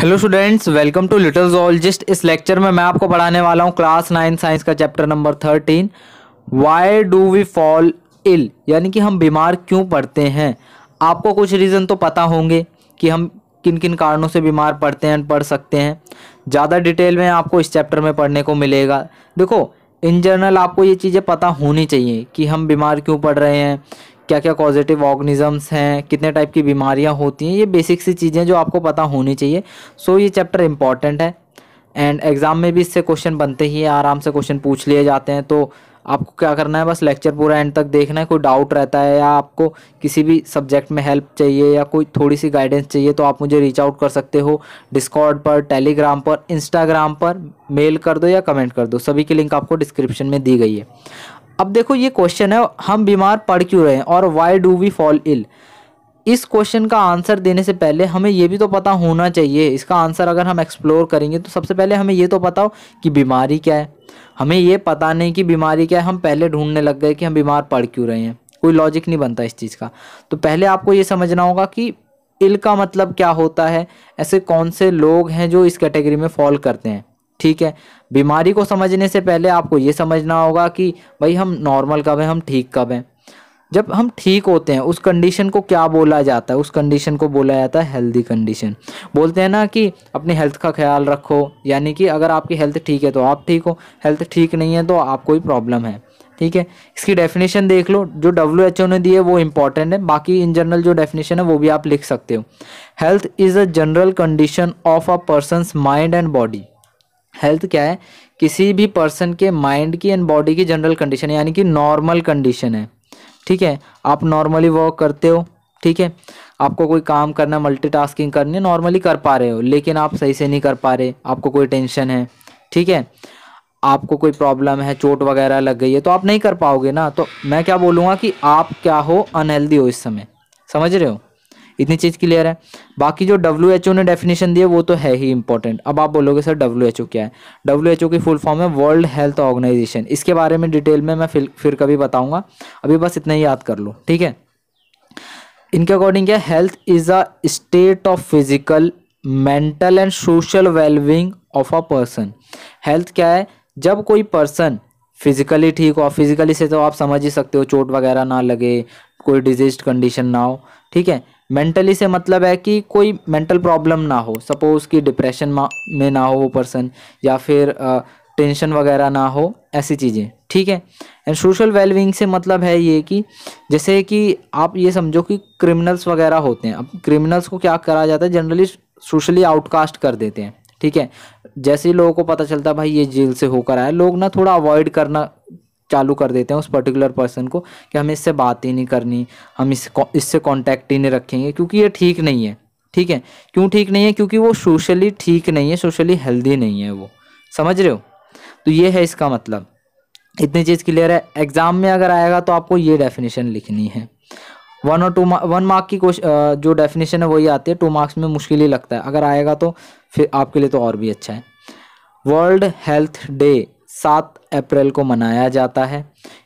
hello students welcome to little zoologist इस lecture में मैं आपको पढ़ाने वाला हूं क्लास नाइन साइंस का chapter number thirteen why do we fall ill यानी कि हम बीमार क्यों पड़ते हैं आपको कुछ रीज़न तो पता होंगे कि हम किन किन कारणों से बीमार पड़ते हैं पढ़ सकते हैं ज़्यादा डिटेल में आपको इस चैप्टर में पढ़ने को मिलेगा देखो इन जनरल आपको ये चीज़ें पता होनी चाहिए कि हम बीमार क्यों पड़ रहे हैं क्या क्या पॉजिटिव ऑर्गनिजम्स हैं कितने टाइप की बीमारियाँ होती हैं ये बेसिक सी चीज़ें जो आपको पता होनी चाहिए सो ये चैप्टर इंपॉर्टेंट है एंड एग्ज़ाम में भी इससे क्वेश्चन बनते ही आराम से क्वेश्चन पूछ लिए जाते हैं तो आपको क्या करना है बस लेक्चर पूरा एंड तक देखना है कोई डाउट रहता है या आपको किसी भी सब्जेक्ट में हेल्प चाहिए या कोई थोड़ी सी गाइडेंस चाहिए तो आप मुझे रीच आउट कर सकते हो डिस्कॉर्ड पर टेलीग्राम पर इंस्टाग्राम पर मेल कर दो या कमेंट कर दो सभी की लिंक आपको डिस्क्रिप्शन में दी गई है अब देखो ये क्वेश्चन है हम बीमार पढ़ क्यों रहे हैं और why do we fall ill इस क्वेश्चन का आंसर देने से पहले हमें ये भी तो पता होना चाहिए इसका आंसर अगर हम एक्सप्लोर करेंगे तो सबसे पहले हमें ये तो पता हो कि बीमारी क्या है हमें ये पता नहीं कि बीमारी क्या है हम पहले ढूंढने लग गए कि हम बीमार पड़ क्यों रहे हैं कोई लॉजिक नहीं बनता इस चीज़ का तो पहले आपको ये समझना होगा कि इल का मतलब क्या होता है ऐसे कौन से लोग हैं जो इस कैटेगरी में फॉल करते हैं ठीक है बीमारी को समझने से पहले आपको ये समझना होगा कि भाई हम नॉर्मल कब हैं हम ठीक कब हैं जब हम ठीक होते हैं उस कंडीशन को क्या बोला जाता है उस कंडीशन को बोला जाता है हेल्दी कंडीशन बोलते हैं ना कि अपने हेल्थ का ख्याल रखो यानी कि अगर आपकी हेल्थ ठीक है तो आप ठीक हो हेल्थ ठीक नहीं है तो आप कोई प्रॉब्लम है ठीक है इसकी डेफिनेशन देख लो जो डब्ल्यू एच ओ ने दी है वो इंपॉर्टेंट है बाकी इन जनरल जो डेफिनेशन है वो भी आप लिख सकते हो health is a general condition of a person's mind and body health क्या है किसी भी पर्सन के माइंड की एंड बॉडी की जनरल कंडीशन यानी कि नॉर्मल कंडीशन है ठीक है आप नॉर्मली वर्क करते हो ठीक है आपको कोई काम करना मल्टीटास्किंग करनी है नॉर्मली कर पा रहे हो लेकिन आप सही से नहीं कर पा रहे आपको कोई टेंशन है ठीक है आपको कोई प्रॉब्लम है चोट वगैरह लग गई है तो आप नहीं कर पाओगे ना तो मैं क्या बोलूँगा कि आप क्या हो अनहेल्दी हो इस समय समझ रहे हो इतनी चीज़ क्लियर है बाकी जो डब्ल्यू एच ओ ने डेफिनेशन दिया वो तो है ही इंपॉर्टेंट अब आप बोलोगे सर डब्ल्यू एच ओ क्या है डब्ल्यू एच ओ की फुल फॉर्म है वर्ल्ड हेल्थ ऑर्गेनाइजेशन इसके बारे में डिटेल में मैं फिर कभी बताऊंगा अभी बस इतना ही याद कर लो ठीक है इनके अकॉर्डिंग क्या health is a state of physical mental and social wellbeing of a person health क्या है जब कोई पर्सन फिजिकली ठीक हो फिजिकली से तो आप समझ ही सकते हो चोट वगैरह ना लगे कोई डिजीज कंडीशन ना हो ठीक है मेंटली से मतलब है कि कोई मेंटल प्रॉब्लम ना हो सपोज़ कि डिप्रेशन में ना हो वो पर्सन या फिर टेंशन वगैरह ना हो ऐसी चीज़ें ठीक है एंड सोशल वेलविंग से मतलब है ये कि जैसे कि आप ये समझो कि क्रिमिनल्स वगैरह होते हैं अब क्रिमिनल्स को क्या करा जाता है जनरली सोशली आउटकास्ट कर देते हैं ठीक है जैसे ही लोगों को पता चलता है भाई ये जेल से होकर आया लोग ना थोड़ा अवॉइड करना चालू कर देते हैं उस पर्टिकुलर पर्सन को कि हमें इससे बात ही नहीं करनी हम इस इससे कॉन्टैक्ट ही नहीं रखेंगे क्योंकि ये ठीक नहीं है ठीक है क्यों ठीक नहीं है क्योंकि वो सोशली ठीक नहीं है सोशली हेल्दी नहीं है वो समझ रहे हो तो ये है इसका मतलब इतनी चीज़ क्लियर है एग्ज़ाम में अगर आएगा तो आपको ये डेफिनेशन लिखनी है वन और टू मार्क वन मार्क की जो डेफिनेशन है वही आती है टू मार्क्स में मुश्किल ही लगता है अगर आएगा तो फिर आपके लिए तो और भी अच्छा है वर्ल्ड हेल्थ डे सात अप्रैल को मनाया जाता है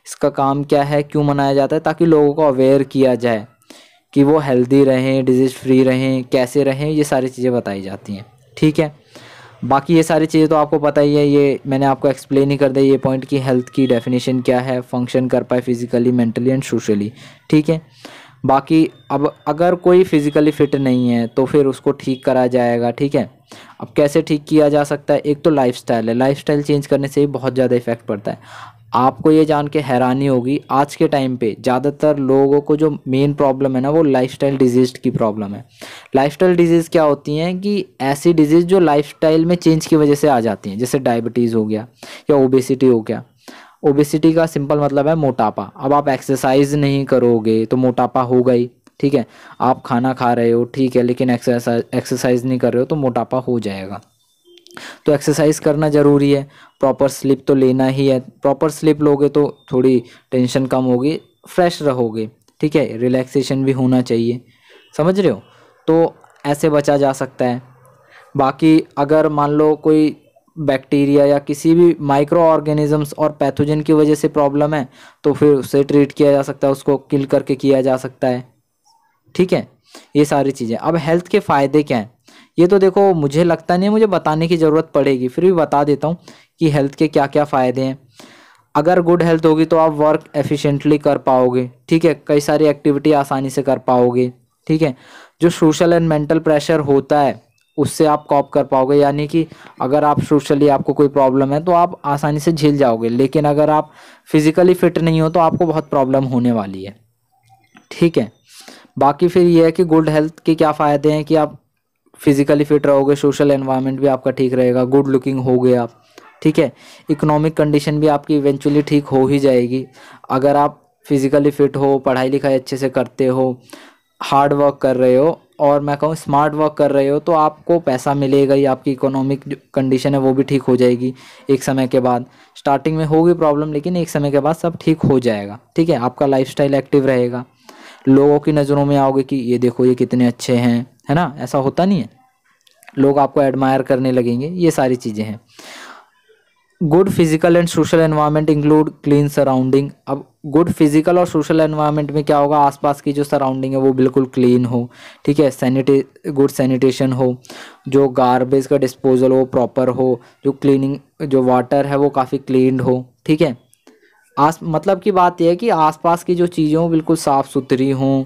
इसका काम क्या है क्यों मनाया जाता है ताकि लोगों को अवेयर किया जाए कि वो हेल्दी रहें डिजीज़ फ्री रहें कैसे रहें ये सारी चीज़ें बताई जाती हैं ठीक है बाकी ये सारी चीज़ें तो आपको पता ही है ये मैंने आपको एक्सप्लेन ही कर दिया ये पॉइंट कि हेल्थ की डेफिनेशन क्या है फंक्शन कर पाए फिजिकली मेंटली एंड सोशली ठीक है बाकी अब अगर कोई फिज़िकली फ़िट नहीं है तो फिर उसको ठीक करा जाएगा ठीक है अब कैसे ठीक किया जा सकता है एक तो लाइफस्टाइल है लाइफस्टाइल चेंज करने से ही बहुत ज़्यादा इफेक्ट पड़ता है आपको ये जान के हैरानी होगी आज के टाइम पे ज़्यादातर लोगों को जो मेन प्रॉब्लम है ना वो लाइफस्टाइल डिजीज़ की प्रॉब्लम है लाइफस्टाइल डिजीज़ क्या होती हैं कि ऐसी डिजीज़ जो लाइफस्टाइल में चेंज की वजह से आ जाती हैं जैसे डायबिटीज़ हो गया या ओबेसिटी हो गया ओबेसिटी का सिंपल मतलब है मोटापा अब आप एक्सरसाइज नहीं करोगे तो मोटापा होगा ही ठीक है आप खाना खा रहे हो ठीक है लेकिन एक्सरसाइज एक्सरसाइज नहीं कर रहे हो तो मोटापा हो जाएगा तो एक्सरसाइज करना ज़रूरी है प्रॉपर स्लिप तो लेना ही है प्रॉपर स्लिप लोगे तो थोड़ी टेंशन कम होगी फ्रेश रहोगे ठीक है रिलैक्सेशन भी होना चाहिए समझ रहे हो तो ऐसे बचा जा सकता है बाकी अगर मान लो कोई बैक्टीरिया या किसी भी माइक्रो ऑर्गेनिजम्स और पैथोजन की वजह से प्रॉब्लम है तो फिर उसे ट्रीट किया जा सकता है उसको किल करके किया जा सकता है ठीक है ये सारी चीज़ें अब हेल्थ के फ़ायदे क्या हैं ये तो देखो मुझे लगता नहीं है मुझे बताने की ज़रूरत पड़ेगी फिर भी बता देता हूँ कि हेल्थ के क्या क्या फ़ायदे हैं अगर गुड हेल्थ होगी तो आप वर्क एफिशिएंटली कर पाओगे ठीक है कई सारी एक्टिविटी आसानी से कर पाओगे ठीक है जो सोशल एंड मेंटल प्रेशर होता है उससे आप कॉप कर पाओगे यानी कि अगर आप सोशली आपको कोई प्रॉब्लम है तो आप आसानी से झेल जाओगे लेकिन अगर आप फिज़िकली फिट नहीं हो तो आपको बहुत प्रॉब्लम होने वाली है ठीक है बाकी फिर ये है कि गुड हेल्थ के क्या फ़ायदे हैं कि आप फिजिकली फिट रहोगे सोशल एनवायरनमेंट भी आपका ठीक रहेगा गुड लुकिंग हो गए आप ठीक है इकोनॉमिक कंडीशन भी आपकी इवेंचुअली ठीक हो ही जाएगी अगर आप फिज़िकली फिट हो पढ़ाई लिखाई अच्छे से करते हो हार्ड वर्क कर रहे हो और मैं कहूँ स्मार्ट वर्क कर रहे हो तो आपको पैसा मिलेगा ही आपकी इकोनॉमिक कंडीशन है वो भी ठीक हो जाएगी एक समय के बाद स्टार्टिंग में होगी प्रॉब्लम लेकिन एक समय के बाद सब ठीक हो जाएगा ठीक है आपका लाइफस्टाइल एक्टिव रहेगा लोगों की नज़रों में आओगे कि ये देखो ये कितने अच्छे हैं है ना ऐसा होता नहीं है लोग आपको एडमायर करने लगेंगे ये सारी चीज़ें हैं good physical and social environment include clean surrounding अब गुड फिजिकल और सोशल एनवायरनमेंट में क्या होगा आसपास की जो सराउंडिंग है वो बिल्कुल क्लीन हो ठीक है सैनिटे गुड सैनिटेशन हो जो गारबेज का डिस्पोजल हो प्रॉपर हो जो क्लीनिंग जो वाटर है वो काफ़ी क्लीन हो ठीक है आस मतलब की बात यह है कि आसपास की जो चीज़ें हों बिल्कुल साफ़ सुथरी हों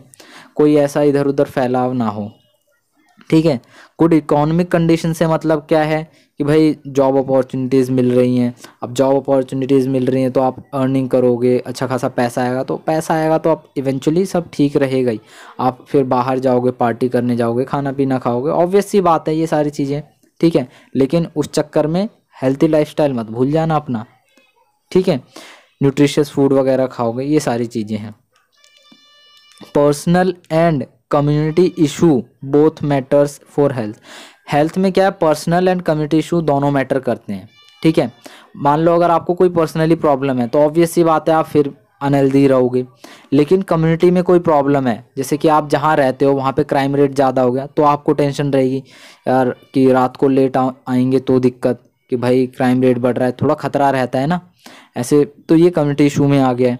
कोई ऐसा इधर उधर फैलाव ना हो ठीक है गुड इकोनॉमिक कंडीशन से मतलब क्या है कि भाई जॉब अपॉर्चुनिटीज़ मिल रही हैं अब जॉब अपॉर्चुनिटीज़ मिल रही हैं तो आप अर्निंग करोगे अच्छा खासा पैसा आएगा तो पैसा आएगा तो आप इवेंचुअली सब ठीक रहेगा ही आप फिर बाहर जाओगे पार्टी करने जाओगे खाना पीना खाओगे ऑब्वियस सी बात है ये सारी चीज़ें ठीक है लेकिन उस चक्कर में हेल्थी लाइफ मत भूल जाना अपना ठीक है न्यूट्रिशियस फूड वगैरह खाओगे ये सारी चीज़ें हैं personal and community issue both matters for health health में क्या है पर्सनल एंड कम्युनिटी इशू दोनों मैटर करते हैं ठीक है मान लो अगर आपको कोई पर्सनली प्रॉब्लम है तो ऑब्वियस ये बात है आप फिर अनहेल्दी रहोगे लेकिन कम्युनिटी में कोई प्रॉब्लम है जैसे कि आप जहाँ रहते हो वहाँ पे क्राइम रेट ज़्यादा हो गया तो आपको टेंशन रहेगी यार कि रात को लेट आएंगे तो दिक्कत कि भाई क्राइम रेट बढ़ रहा है थोड़ा खतरा रहता है ना ऐसे तो ये कम्युनिटी इशू में आ गया है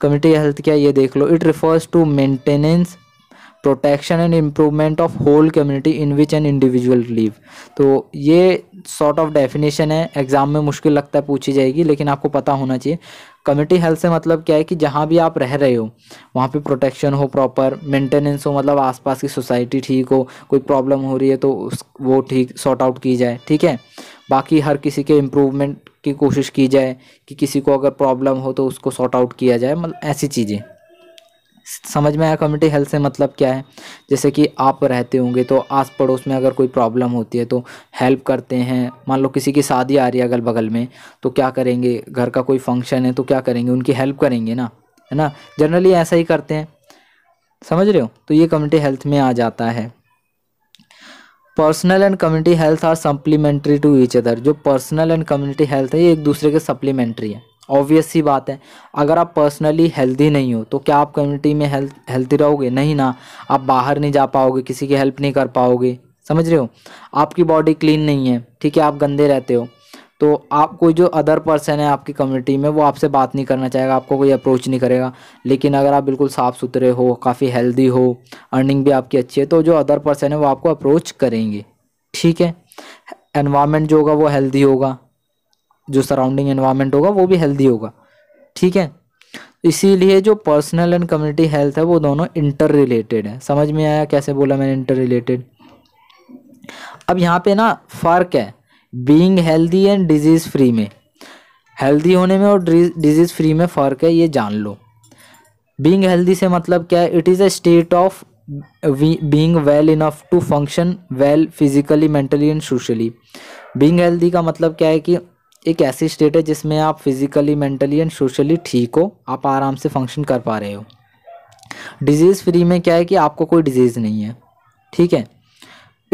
कम्युनिटी हेल्थ क्या ये देख लो it refers to maintenance protection and improvement of whole community in which an individual live तो ये सॉर्ट ऑफ डेफिनेशन है एग्ज़ाम में मुश्किल लगता है पूछी जाएगी लेकिन आपको पता होना चाहिए कम्युनिटी हेल्थ से मतलब क्या है कि जहाँ भी आप रह रहे हो वहाँ पे प्रोटेक्शन हो प्रॉपर मेंटेनेंस हो मतलब आसपास की सोसाइटी ठीक हो कोई प्रॉब्लम हो रही है तो उस वो ठीक सॉर्ट आउट की जाए ठीक है बाकी हर किसी के इम्प्रूवमेंट की कोशिश की जाए कि किसी को अगर प्रॉब्लम हो तो उसको सॉर्ट आउट किया जाए मतलब ऐसी चीज़ें समझ में आया कम्युनिटी हेल्थ से मतलब क्या है जैसे कि आप रहते होंगे तो आस पड़ोस में अगर कोई प्रॉब्लम होती है तो हेल्प करते हैं मान लो किसी की शादी आ रही है अगल बगल में तो क्या करेंगे घर का कोई फंक्शन है तो क्या करेंगे उनकी हेल्प करेंगे ना है ना जनरली ऐसा ही करते हैं समझ रहे हो तो ये कम्युनिटी हेल्थ में आ जाता है personal and community health are supplementary to each other जो पर्सनल एंड कम्युनिटी हेल्थ है ये एक दूसरे के सप्लीमेंट्री है ऑब्वियस सी बात है अगर आप पर्सनली हेल्दी नहीं हो तो क्या आप कम्युनिटी में हेल्थ हेल्थी रहोगे नहीं ना आप बाहर नहीं जा पाओगे किसी की हेल्प नहीं कर पाओगे समझ रहे हो आपकी बॉडी क्लीन नहीं है ठीक है आप गंदे रहते हो तो आप कोई जो अदर पर्सन है आपकी कम्युनिटी में वो आपसे बात नहीं करना चाहेगा आपको कोई अप्रोच नहीं करेगा लेकिन अगर आप बिल्कुल साफ़ सुथरे हो काफ़ी हेल्दी हो अर्निंग भी आपकी अच्छी है तो जो अदर पर्सन है वो आपको अप्रोच करेंगे ठीक है एनवायरमेंट जो होगा वो हेल्दी होगा जो सराउंडिंग एनवायरमेंट होगा वो भी हेल्दी होगा ठीक है इसीलिए जो पर्सनल एंड कम्युनिटी हेल्थ है वो दोनों इंटर रिलेटेड है समझ में आया कैसे बोला मैंने इंटर रिलेटेड अब यहाँ पे ना फ़र्क है being healthy and disease free में हेल्दी होने में और डिजीज़ फ्री में फ़र्क है ये जान लो बींग हेल्दी से मतलब क्या है it is a state of being well enough to function well physically mentally and socially being healthy का मतलब क्या है कि एक ऐसी स्टेट है जिसमें आप फिजिकली मेंटली एंड सोशली ठीक हो आप आराम से फंक्शन कर पा रहे हो डिजीज़ फ्री में क्या है कि आपको कोई डिजीज़ नहीं है ठीक है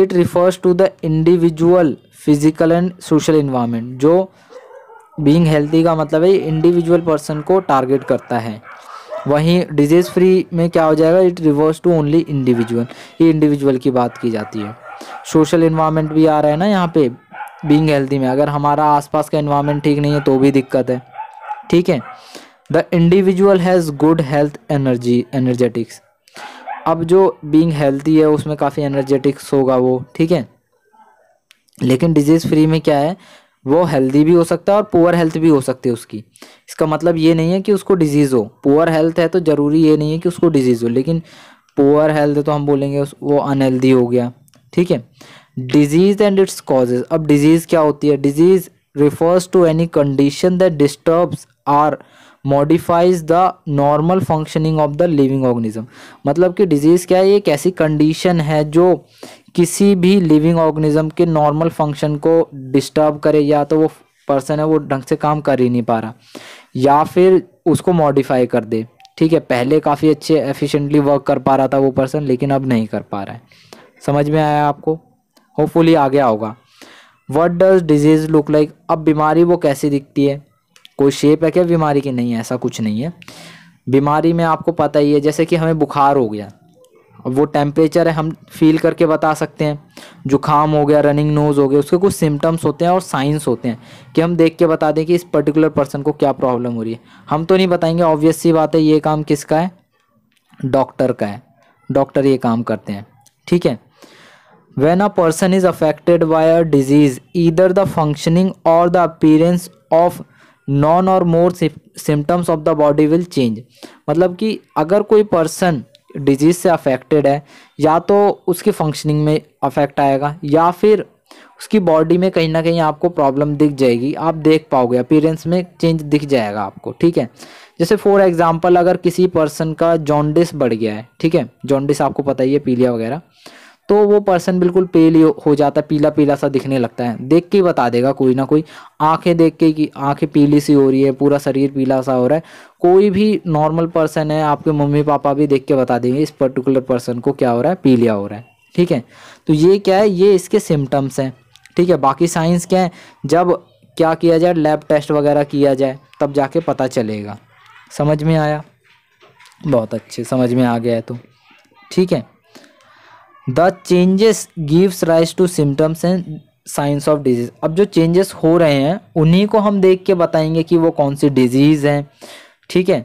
it refers to the individual physical and social environment जो बीइंग हेल्थी का मतलब है इंडिविजुअल पर्सन को टारगेट करता है वहीं डिजीज़ फ्री में क्या हो जाएगा it refers to only individual ये इंडिविजुअल की बात की जाती है सोशल इन्वामेंट भी आ रहा है ना यहाँ पे बींग हेल्थी में अगर हमारा आसपास का इन्वामेंट ठीक नहीं है तो भी दिक्कत है ठीक है the individual has good health energy energetics अब जो बींग हेल्थी है उसमें काफ़ी एनर्जेटिक्स होगा वो ठीक है लेकिन डिजीज़ फ्री में क्या है वो हेल्दी भी हो सकता है और पुअर हेल्थ भी हो सकती है उसकी इसका मतलब ये नहीं है कि उसको डिजीज़ हो पुअर हेल्थ है तो ज़रूरी ये नहीं है कि उसको डिजीज़ हो लेकिन पुअर हेल्थ तो हम बोलेंगे वो अनहेल्दी हो गया ठीक है डिजीज़ एंड इट्स कॉजेज अब डिजीज़ क्या होती है disease refers to any condition that disturbs or modifies the normal functioning of the living organism मतलब कि डिजीज क्या है एक ऐसी कंडीशन है जो किसी भी लिविंग ऑर्गेनिज्म के नॉर्मल फंक्शन को डिस्टर्ब करे या तो वो पर्सन है वो ढंग से काम कर ही नहीं पा रहा या फिर उसको मॉडिफाई कर दे ठीक है पहले काफ़ी अच्छे एफिशिएंटली वर्क कर पा रहा था वो पर्सन लेकिन अब नहीं कर पा रहा है समझ में आया आपको होपफुली आ गया होगा what does disease look like अब बीमारी वो कैसी दिखती है कोई शेप है क्या बीमारी की नहीं है ऐसा कुछ नहीं है बीमारी में आपको पता ही है जैसे कि हमें बुखार हो गया वो टेम्परेचर है हम फील करके बता सकते हैं जुकाम हो गया रनिंग नोज़ हो गया उसके कुछ सिम्टम्स होते हैं और साइंस होते हैं कि हम देख के बता दें कि इस पर्टिकुलर पर्सन को क्या प्रॉब्लम हो रही है हम तो नहीं बताएंगे ऑब्वियस सी बात है ये काम किसका है डॉक्टर का है डॉक्टर ये काम करते हैं ठीक है when a person is affected by a disease either the functioning or the appearance of one or more symptoms of the body will change मतलब कि अगर कोई पर्सन डिजीज़ से अफेक्टेड है या तो उसकी फंक्शनिंग में अफेक्ट आएगा या फिर उसकी बॉडी में कहीं ना कहीं आपको प्रॉब्लम दिख जाएगी आप देख पाओगे अपीरेंस में चेंज दिख जाएगा आपको ठीक है जैसे फॉर एग्जांपल अगर किसी पर्सन का जॉन्डिस बढ़ गया है ठीक है जॉन्डिस आपको पता ही है पीलिया वगैरह तो वो पर्सन बिल्कुल पेल हो जाता है पीला पीला सा दिखने लगता है देख के बता देगा कोई ना कोई आंखें देख के कि आंखें पीली सी हो रही है पूरा शरीर पीला सा हो रहा है कोई भी नॉर्मल पर्सन है आपके मम्मी पापा भी देख के बता देंगे इस पर्टिकुलर पर्सन को क्या हो रहा है पीलिया हो रहा है ठीक है तो ये क्या है ये इसके सिम्टम्स हैं ठीक है बाकी साइंस क्या है जब क्या किया जाए लैब टेस्ट वगैरह किया जाए तब जाके पता चलेगा समझ में आया बहुत अच्छे समझ में आ गया है तो ठीक है the changes gives rise to symptoms and signs of disease अब जो चेंजेस हो रहे हैं उन्हीं को हम देख के बताएंगे कि वो कौन सी डिजीज़ है ठीक है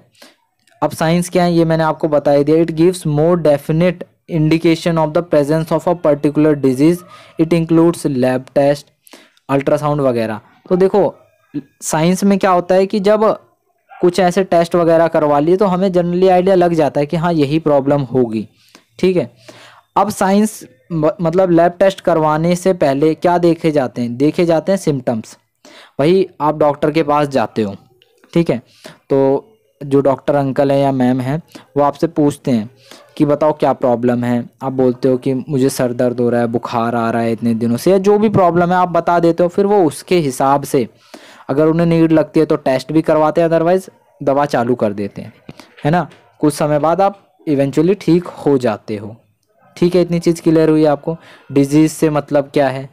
अब साइंस क्या है ये मैंने आपको बताया दिया it gives more definite indication of the presence of a particular disease it includes lab test ultrasound वगैरह तो देखो साइंस में क्या होता है कि जब कुछ ऐसे टेस्ट वगैरह करवा लिए तो हमें जनरली आइडिया लग जाता है कि हाँ यही प्रॉब्लम होगी ठीक है अब साइंस मतलब लैब टेस्ट करवाने से पहले क्या देखे जाते हैं देखे जाते हैं सिम्टम्स वही आप डॉक्टर के पास जाते हो ठीक है तो जो डॉक्टर अंकल हैं या मैम हैं वो आपसे पूछते हैं कि बताओ क्या प्रॉब्लम है आप बोलते हो कि मुझे सर दर्द हो रहा है बुखार आ रहा है इतने दिनों से या जो भी प्रॉब्लम है आप बता देते हो फिर वो उसके हिसाब से अगर उन्हें नीड लगती है तो टेस्ट भी करवाते हैं अदरवाइज़ दवा चालू कर देते हैं है ना कुछ समय बाद आप इवेंचुअली ठीक हो जाते हो ठीक है इतनी चीज़ क्लियर हुई आपको डिजीज़ से मतलब क्या है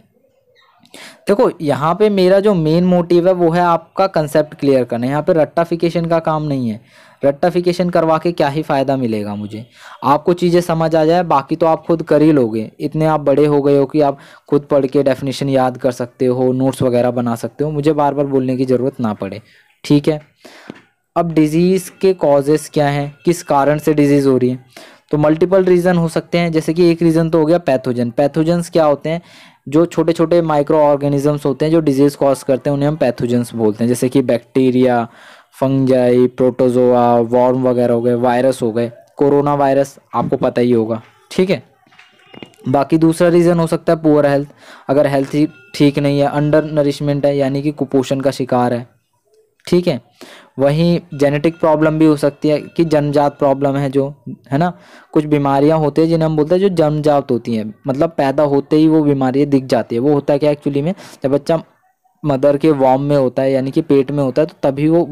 देखो यहाँ पे मेरा जो मेन मोटिव है वो है आपका कंसेप्ट क्लियर करना यहाँ पे रट्टाफिकेशन का काम नहीं है रट्टाफिकेशन करवा के क्या ही फ़ायदा मिलेगा मुझे आपको चीज़ें समझ आ जाए बाकी तो आप खुद कर ही लोगे इतने आप बड़े हो गए हो कि आप खुद पढ़ के डेफिनेशन याद कर सकते हो नोट्स वगैरह बना सकते हो मुझे बार बार बोलने की ज़रूरत ना पड़े ठीक है अब डिज़ीज़ के कॉजेस क्या हैं किस कारण से डिज़ीज़ हो रही है तो मल्टीपल रीज़न हो सकते हैं जैसे कि एक रीज़न तो हो गया पैथोजन पैथोजन्स क्या होते हैं जो छोटे छोटे माइक्रो ऑर्गेनिजम्स होते हैं जो डिजीज़ कॉज करते हैं उन्हें हम पैथोजन्स बोलते हैं जैसे कि बैक्टीरिया फंगजाई प्रोटोजोआ वॉर्म वगैरह हो गए वायरस हो गए कोरोना वायरस आपको पता ही होगा ठीक है बाकी दूसरा रीज़न हो सकता है पुअर हेल्थ अगर हेल्थ ठीक नहीं है अंडर नरिशमेंट है यानी कि कुपोषण का शिकार है ठीक है वहीं जेनेटिक प्रॉब्लम भी हो सकती है कि जन्मजात प्रॉब्लम है जो है ना कुछ बीमारियां होती है जिन्हें हम बोलते हैं जो जन्मजात होती हैं मतलब पैदा होते ही वो बीमारियाँ दिख जाती है वो होता है क्या एक्चुअली में जब बच्चा मदर के वॉम में होता है यानी कि पेट में होता है तो तभी वो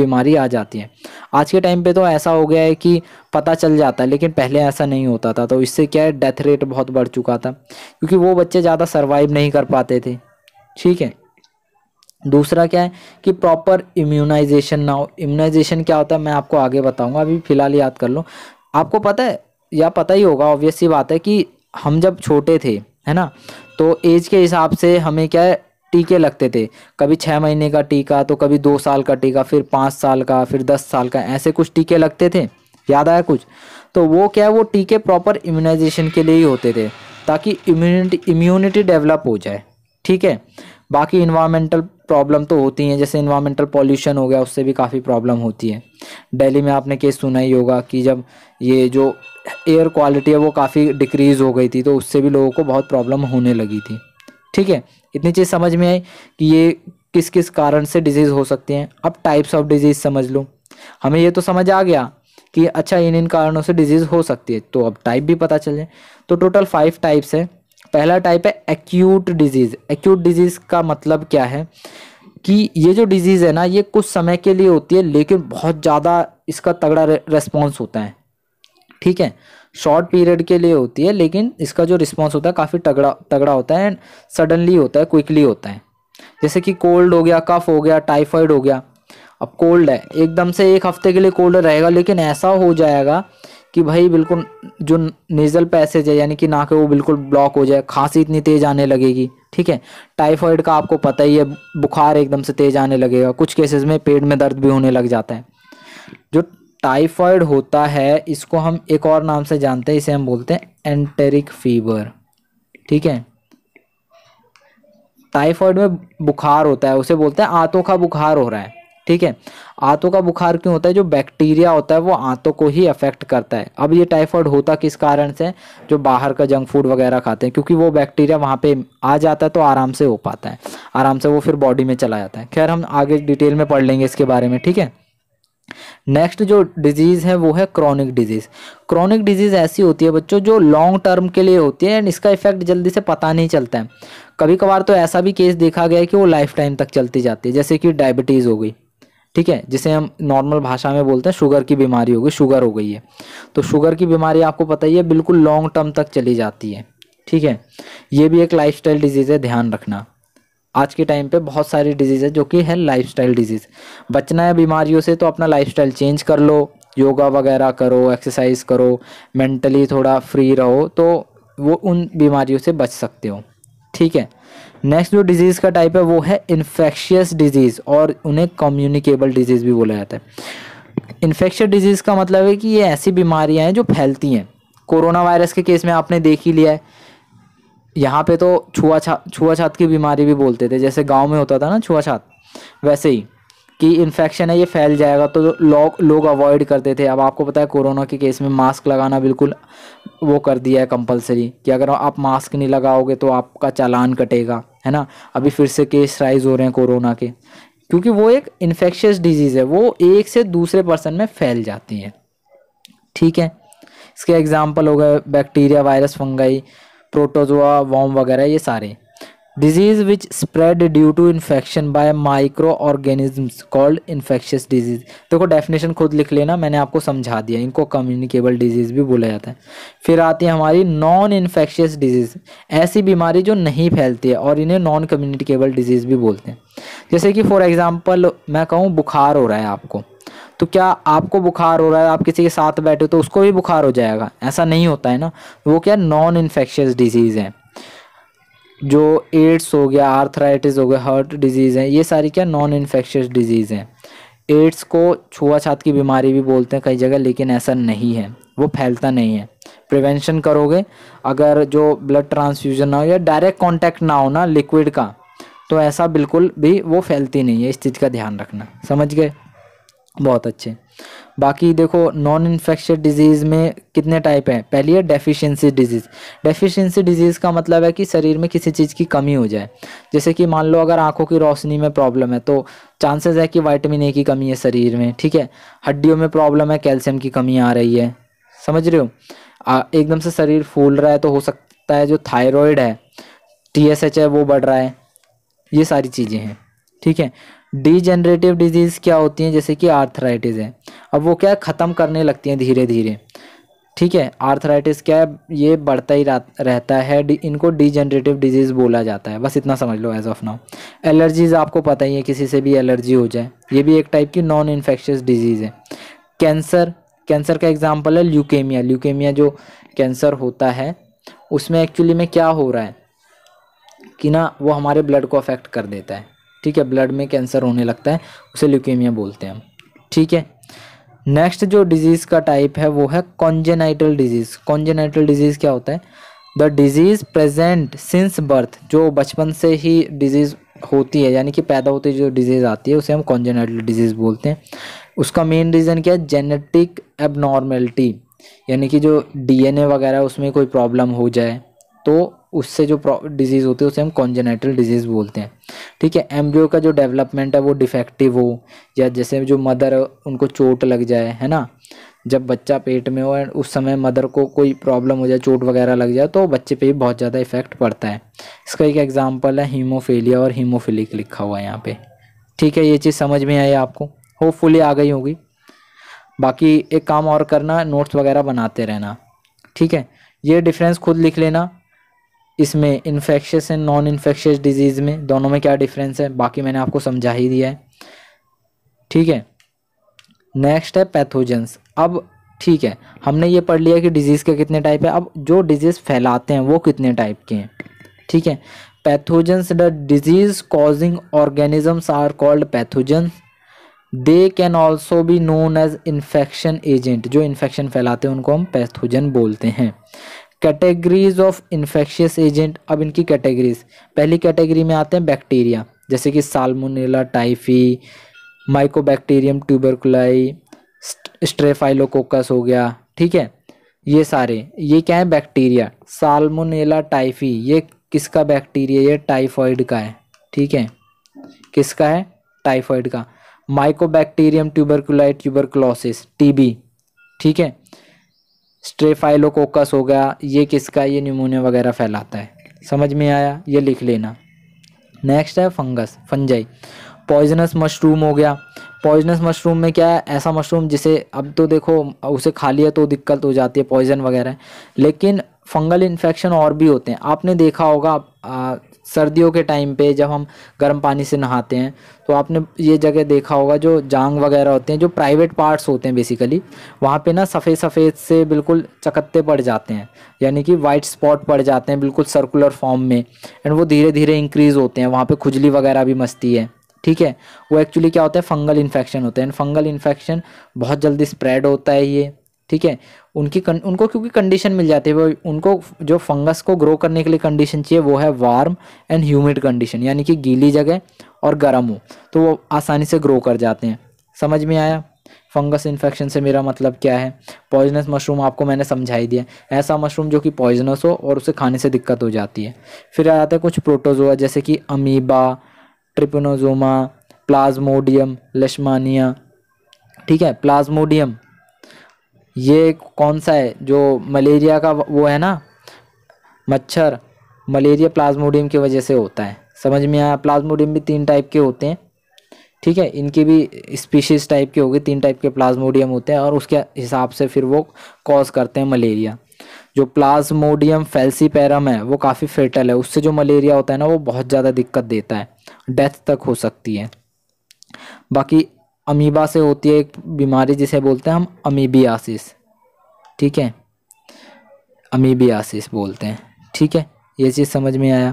बीमारी आ जाती है आज के टाइम पे तो ऐसा हो गया है कि पता चल जाता है लेकिन पहले ऐसा नहीं होता था तो इससे क्या है डेथ रेट बहुत बढ़ चुका था क्योंकि वो बच्चे ज़्यादा सर्वाइव नहीं कर पाते थे ठीक है दूसरा क्या है कि प्रॉपर इम्यूनाइजेशन ना हो इम्यूनाइजेशन क्या होता है मैं आपको आगे बताऊंगा अभी फ़िलहाल याद कर लो आपको पता है या पता ही होगा ऑब्वियस ऑब्वियसली बात है कि हम जब छोटे थे है ना तो एज के हिसाब से हमें क्या है टीके लगते थे कभी छः महीने का टीका तो कभी दो साल का टीका फिर पाँच साल का फिर दस साल का ऐसे कुछ टीके लगते थे याद आया कुछ तो वो क्या है वो टीके प्रॉपर इम्यूनाइजेशन के लिए ही होते थे ताकि इम्यूनिटी इम्यूनिटी डेवलप हो जाए ठीक है बाकी इन्वायरमेंटल प्रॉब्लम तो होती हैं जैसे इन्वामेंटल पॉल्यूशन हो गया उससे भी काफ़ी प्रॉब्लम होती है दिल्ली में आपने केस सुना ही होगा कि जब ये जो एयर क्वालिटी है वो काफ़ी डिक्रीज़ हो गई थी तो उससे भी लोगों को बहुत प्रॉब्लम होने लगी थी ठीक है इतनी चीज़ समझ में आई कि ये किस किस कारण से डिजीज़ हो सकती हैं अब टाइप्स ऑफ डिजीज़ समझ लो हमें ये तो समझ आ गया कि अच्छा इन इन कारणों से डिजीज़ हो सकती है तो अब टाइप भी पता चले तो टोटल फाइव टाइप्स है पहला टाइप है एक्यूट डिजीज़ एक्यूट डिजीज़ का मतलब क्या है कि ये जो डिजीज़ है ना ये कुछ समय के लिए होती है लेकिन बहुत ज़्यादा इसका तगड़ा रेस्पॉन्स होता है ठीक है शॉर्ट पीरियड के लिए होती है लेकिन इसका जो रिस्पॉन्स होता है काफ़ी तगड़ा तगड़ा होता है एंड सडनली होता है क्विकली होता है जैसे कि कोल्ड हो गया कफ हो गया टाइफाइड हो गया अब कोल्ड है एकदम से एक हफ्ते के लिए कोल्ड रहेगा लेकिन ऐसा हो जाएगा कि भाई बिल्कुल जो नेज़ल पैसेज है यानी कि नाक है वो बिल्कुल ब्लॉक हो जाए खांसी इतनी तेज़ आने लगेगी ठीक है टाइफॉइड का आपको पता ही है बुखार एकदम से तेज़ आने लगेगा कुछ केसेस में पेट में दर्द भी होने लग जाता है जो टाइफॉइड होता है इसको हम एक और नाम से जानते हैं इसे हम बोलते हैं एंटेरिक फीवर ठीक है टाइफॉइड में बुखार होता है उसे बोलते हैं आंतों का बुखार हो रहा है ठीक है आंतों का बुखार क्यों होता है जो बैक्टीरिया होता है वो आंतों को ही अफेक्ट करता है अब ये टाइफॉइड होता किस कारण से जो बाहर का जंक फूड वगैरह खाते हैं क्योंकि वो बैक्टीरिया वहाँ पे आ जाता है तो आराम से हो पाता है आराम से वो फिर बॉडी में चला जाता है खैर हम आगे डिटेल में पढ़ लेंगे इसके बारे में ठीक है नेक्स्ट जो डिजीज़ है वो है क्रॉनिक डिजीज़ क्रॉनिक डिजीज़ ऐसी होती है बच्चों जो लॉन्ग टर्म के लिए होती है एंड इसका इफेक्ट जल्दी से पता नहीं चलता है कभी कभार तो ऐसा भी केस देखा गया है कि वो लाइफ टाइम तक चलती जाती है जैसे कि डायबिटीज़ हो गई ठीक है जिसे हम नॉर्मल भाषा में बोलते हैं शुगर की बीमारी हो गई शुगर हो गई है तो शुगर की बीमारी आपको पता ही है बिल्कुल लॉन्ग टर्म तक चली जाती है ठीक है ये भी एक लाइफस्टाइल डिजीज़ है ध्यान रखना आज के टाइम पे बहुत सारी डिजीज़ है जो कि है लाइफस्टाइल डिजीज़ बचना है बीमारियों से तो अपना लाइफस्टाइल चेंज कर लो योगा वगैरह करो एक्सरसाइज करो मेंटली थोड़ा फ्री रहो तो वो उन बीमारियों से बच सकते हो ठीक है नेक्स्ट जो डिजीज़ का टाइप है वो है इन्फेक्शियस डिजीज़ और उन्हें कम्युनिकेबल डिजीज़ भी बोला जाता है इन्फेक्शियस डिजीज़ का मतलब है कि ये ऐसी बीमारियाँ हैं जो फैलती हैं कोरोना वायरस के केस में आपने देख ही लिया है यहाँ पे तो छुआछा छुआछात की बीमारी भी बोलते थे जैसे गाँव में होता था ना छुआछात वैसे ही कि इन्फेक्शन है ये फैल जाएगा तो लोग लोग अवॉइड करते थे अब आपको पता है कोरोना के केस में मास्क लगाना बिल्कुल वो कर दिया है कंपलसरी कि अगर आप मास्क नहीं लगाओगे तो आपका चालान कटेगा है ना अभी फिर से केस राइज हो रहे हैं कोरोना के क्योंकि वो एक इन्फेक्शियस डिजीज़ है वो एक से दूसरे पर्सन में फैल जाती है ठीक है इसके एग्जाम्पल हो गए bacteria virus fungi protozoa worm वगैरह ये सारे disease which spread due to infection by organism called infectious disease देखो डेफिनेशन खुद लिख लेना मैंने आपको समझा दिया इनको कम्युनिकेबल डिजीज भी बोला जाता है फिर आती है हमारी नॉन इन्फेक्शियस डिजीज ऐसी बीमारी जो नहीं फैलती है और इन्हें नॉन कम्युनिकेबल डिजीज भी बोलते हैं जैसे कि फॉर एग्जाम्पल मैं कहूँ बुखार हो रहा है आपको तो क्या आपको बुखार हो रहा है आप किसी के साथ बैठे हो तो उसको भी बुखार हो जाएगा ऐसा नहीं होता है ना वो क्या नॉन इन्फेक्शियस डिजीज़ है जो एड्स हो गया आर्थराइटिस हो गया हार्ट डिजीज़ हैं ये सारी क्या नॉन इन्फेक्शस डिजीज़ हैं एड्स को छुआछात की बीमारी भी बोलते हैं कई जगह लेकिन ऐसा नहीं है वो फैलता नहीं है प्रिवेंशन करोगे अगर जो ब्लड ट्रांसफ्यूज़न ना हो या डायरेक्ट कांटेक्ट ना हो ना लिक्विड का तो ऐसा बिल्कुल भी वो फैलती नहीं है इस चीज़ का ध्यान रखना समझ गए बहुत अच्छे बाकी देखो नॉन इन्फेक्शन डिजीज़ में कितने टाइप हैं पहली है डेफिशिएंसी डिजीज़ डेफिशिएंसी डिजीज़ का मतलब है कि शरीर में किसी चीज़ की कमी हो जाए जैसे कि मान लो अगर आंखों की रोशनी में प्रॉब्लम है तो चांसेस है कि वाइटमिन ए की कमी है शरीर में ठीक है हड्डियों में प्रॉब्लम है कैल्शियम की कमी आ रही है समझ रहे हो एकदम से शरीर फूल रहा है तो हो सकता है जो थायरॉयड है टी एस एच है वो बढ़ रहा है ये सारी चीज़ें हैं ठीक है डीजेनरेटिव डिजीज़ क्या होती हैं जैसे कि आर्थराइटिस है अब वो क्या है ख़त्म करने लगती हैं धीरे धीरे ठीक है आर्थराइटिस क्या ये बढ़ता ही रहता है इनको डिजेनरेटिव डिजीज़ बोला जाता है बस इतना समझ लो एज ऑफ नाउ एलर्जीज़ आपको पता ही है किसी से भी एलर्जी हो जाए ये भी एक टाइप की नॉन इन्फेक्शस डिजीज़ है कैंसर कैंसर का एग्जाम्पल है ल्यूकेमिया ल्यूकेमिया जो कैंसर होता है उसमें एक्चुअली में क्या हो रहा है कि ना वो हमारे ब्लड को अफेक्ट कर देता है ठीक है ब्लड में कैंसर होने लगता है उसे ल्यूकेमिया बोलते हैं हम ठीक है नेक्स्ट जो डिजीज़ का टाइप है वो है कॉन्जेनाइटल डिजीज़ कॉन्जेनाइटल डिजीज़ क्या होता है the disease present since birth जो बचपन से ही डिजीज़ होती है यानी कि पैदा होती जो डिजीज़ आती है उसे हम कॉन्जेनाइटल डिजीज़ बोलते हैं उसका मेन रीज़न क्या है जेनेटिक एबनॉर्मेलिटी यानी कि जो डीएनए वगैरह उसमें कोई प्रॉब्लम हो जाए तो उससे जो डिजीज़ होती है उसे हम कॉन्जेनेटल डिजीज़ बोलते हैं ठीक है एम्ब्रियो का जो डेवलपमेंट है वो डिफेक्टिव हो या जैसे जो मदर उनको चोट लग जाए है ना जब बच्चा पेट में हो एंड उस समय मदर को कोई प्रॉब्लम हो जाए चोट वगैरह लग जाए तो बच्चे पे भी बहुत ज़्यादा इफेक्ट पड़ता है इसका एक एग्जांपल है हीमोफेलिया और हीमोफिलिक लिखा हुआ है यहाँ पे ठीक है ये चीज़ समझ में आई आपको होपफुली आ गई होगी बाकी एक काम और करना नोट्स वगैरह बनाते रहना ठीक है ये डिफरेंस खुद लिख लेना इसमें infectious and non infectious disease में दोनों में क्या डिफरेंस है बाकी मैंने आपको समझा ही दिया है ठीक है नेक्स्ट है पैथोजेंस अब ठीक है हमने ये पढ़ लिया कि डिजीज़ के कितने टाइप है अब जो डिजीज़ फैलाते हैं वो कितने टाइप के हैं ठीक है pathogens the disease causing organisms are called pathogens they can also be known as infection agent जो इन्फेक्शन फैलाते हैं उनको हम पैथोजन बोलते हैं कैटेगरीज ऑफ इन्फेक्शियस एजेंट अब इनकी कैटेगरीज पहली कैटेगरी में आते हैं बैक्टीरिया जैसे कि salmonella typhi mycobacterium tuberculi staphylococcus हो गया ठीक है ये सारे ये क्या है बैक्टीरिया साल्मोनेला टाइफी ये किसका बैक्टीरिया ये टाइफॉइड का है ठीक है किसका है टाइफॉइड का माइकोबैक्टीरियम ट्यूबरकुलाई ट्यूबरकुलोसिस टीबी ठीक है स्ट्रेफाइलोकोकस हो गया ये किसका ये निमोनिया वगैरह फैलाता है समझ में आया ये लिख लेना नेक्स्ट है फंगस फंजाई पॉइजनस मशरूम हो गया पॉइजनस मशरूम में क्या है ऐसा मशरूम जिसे अब तो देखो उसे खा लिया तो दिक्कत हो जाती है पॉइजन वगैरह लेकिन फंगल इन्फेक्शन और भी होते हैं आपने देखा होगा सर्दियों के टाइम पे जब हम गर्म पानी से नहाते हैं तो आपने ये जगह देखा होगा जो जांग वगैरह होते हैं जो प्राइवेट पार्ट्स होते हैं बेसिकली वहाँ पे ना सफ़ेद सफ़ेद से बिल्कुल चकत्ते पड़ जाते हैं यानी कि वाइट स्पॉट पड़ जाते हैं बिल्कुल सर्कुलर फॉर्म में एंड वो धीरे धीरे इंक्रीज़ होते हैं वहाँ पर खुजली वगैरह भी मस्ती है ठीक है वो एक्चुअली क्या होता है फंगल इन्फेक्शन होते हैं एंड फंगल इन्फेक्शन बहुत जल्दी स्प्रेड होता है ये ठीक है उनकी कन, उनको क्योंकि कंडीशन मिल जाती है वो उनको जो फंगस को ग्रो करने के लिए कंडीशन चाहिए वो है वार्म एंड ह्यूमिड कंडीशन यानी कि गीली जगह और गर्म हो तो वो आसानी से ग्रो कर जाते हैं समझ में आया फंगस इन्फेक्शन से मेरा मतलब क्या है पॉइजनस मशरूम आपको मैंने समझा ही दिया ऐसा मशरूम जो कि पॉइजनस हो और उसे खाने से दिक्कत हो जाती है फिर आ जाते है कुछ प्रोटोजोआ जैसे कि अमीबा ट्रिपनोजोमा प्लाज्मोडियम लशमानिया ठीक है प्लाज्मोडियम ये कौन सा है जो मलेरिया का वो है ना मच्छर मलेरिया प्लाज्मोडियम की वजह से होता है समझ में आया प्लाज्मोडियम भी तीन टाइप के होते हैं ठीक है इनके भी स्पीशीज टाइप के होगी तीन टाइप के प्लाज्मोडियम होते हैं और उसके हिसाब से फिर वो कॉज करते हैं मलेरिया जो प्लाज्मोडियम फेल्सीपैरम है वो काफ़ी फेटल है उससे जो मलेरिया होता है ना वो बहुत ज़्यादा दिक्कत देता है डेथ तक हो सकती है बाकी अमीबा से होती है एक बीमारी जिसे बोलते हैं हम अमीबियासिस ठीक है अमीबियासिस बोलते हैं ठीक है ये चीज़ समझ में आया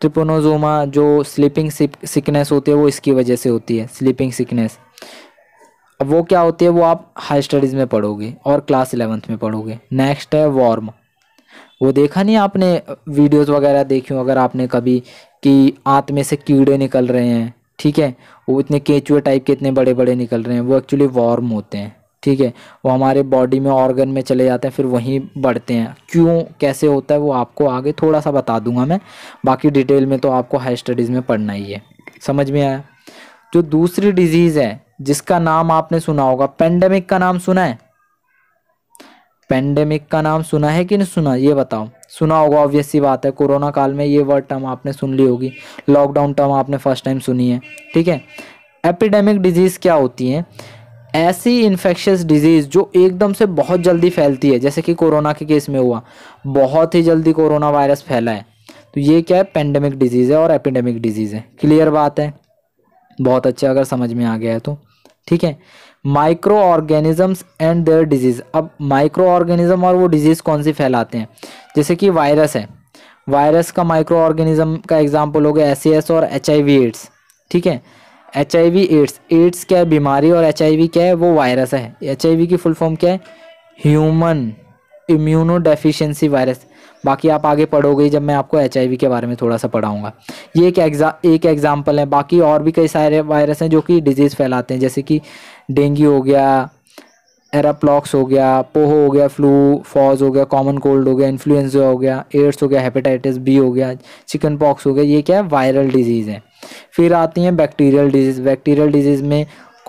ट्रिपोनोजोमा जो स्लीपिंग सिकनेस होती है वो इसकी वजह से होती है स्लीपिंग सिकनेस अब वो क्या होती है वो आप हाई स्टडीज़ में पढ़ोगे और क्लास इलेवंथ में पढ़ोगे नेक्स्ट है वॉर्म वो देखा नहीं आपने वीडियोस वगैरह देखी हो अगर आपने कभी कि आँत में से कीड़े निकल रहे हैं ठीक है वो इतने केचुए टाइप के इतने बड़े बड़े निकल रहे हैं वो एक्चुअली वार्म होते हैं ठीक है वो हमारे बॉडी में ऑर्गन में चले जाते हैं फिर वहीं बढ़ते हैं क्यों कैसे होता है वो आपको आगे थोड़ा सा बता दूंगा मैं बाकी डिटेल में तो आपको हाई स्टडीज़ में पढ़ना ही है समझ में आया जो दूसरी डिजीज़ है जिसका नाम आपने सुना होगा पेंडेमिक का नाम सुना है पेंडेमिक का नाम सुना है कि नहीं सुना ये बताओ सुना होगा ऑब्वियस सी बात है कोरोना काल में ये वर्ड टर्म आपने सुन ली होगी लॉकडाउन टर्म आपने फर्स्ट टाइम सुनी है ठीक है एपिडेमिक डिजीज़ क्या होती है ऐसी इन्फेक्शस डिजीज़ जो एकदम से बहुत जल्दी फैलती है जैसे कि कोरोना के केस में हुआ बहुत ही जल्दी कोरोना वायरस फैला है तो ये क्या है पेंडेमिक डिजीज़ है और एपिडेमिक डिजीज़ है क्लियर बात है बहुत अच्छा अगर समझ में आ गया है तो ठीक है micro organisms and their disease अब माइक्रो ऑर्गेनिज्म और वो डिजीज़ कौन सी फैलाते हैं जैसे कि वायरस है वायरस का माइक्रो ऑर्गेनिज्म का एग्जाम्पल हो गया एस और एच एड्स ठीक है एच एड्स एड्स क्या है बीमारी और एच क्या है वो वायरस है एच की फुल फॉर्म क्या है ह्यूमन इम्यूनो डेफिशेंसी वायरस बाकी आप आगे पढ़ोगे जब मैं आपको एच के बारे में थोड़ा सा पढ़ाऊँगा ये एक एग्जा एक एग्जाम्पल है बाकी और भी कई सारे वायरस हैं जो कि डिजीज़ फैलाते हैं जैसे कि डेंगू हो गया एराप्लॉक्स हो गया पोहो हो गया फ्लू फॉज हो गया कॉमन कोल्ड हो गया इन्फ्लुएंजा हो गया एड्स हो गया हेपेटाइटिस बी हो गया चिकन पॉक्स हो गया ये क्या है वायरल डिजीज़ है फिर आती हैं बैक्टीरियल डिजीज़ बैक्टीरियल डिजीज़ में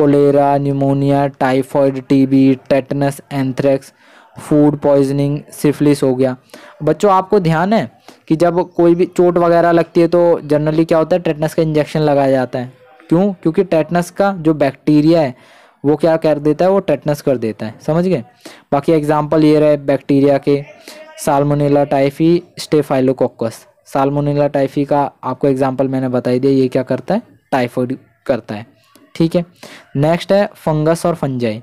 cholera pneumonia typhoid TB tetanus anthrax food poisoning syphilis हो गया बच्चों आपको ध्यान है कि जब कोई भी चोट वगैरह लगती है तो जनरली क्या होता है टेटनस का इंजेक्शन लगाया जाता है क्यों क्योंकि टेटनस का जो बैक्टीरिया है वो क्या कर देता है वो टेटनस कर देता है समझ गए बाकी एग्जाम्पल ये रहे बैक्टीरिया के salmonella typhi staphylococcus salmonella typhi का आपको एग्जाम्पल मैंने बताई दिया ये क्या करता है टाइफॉइड करता है ठीक है नेक्स्ट है फंगस और फंजाई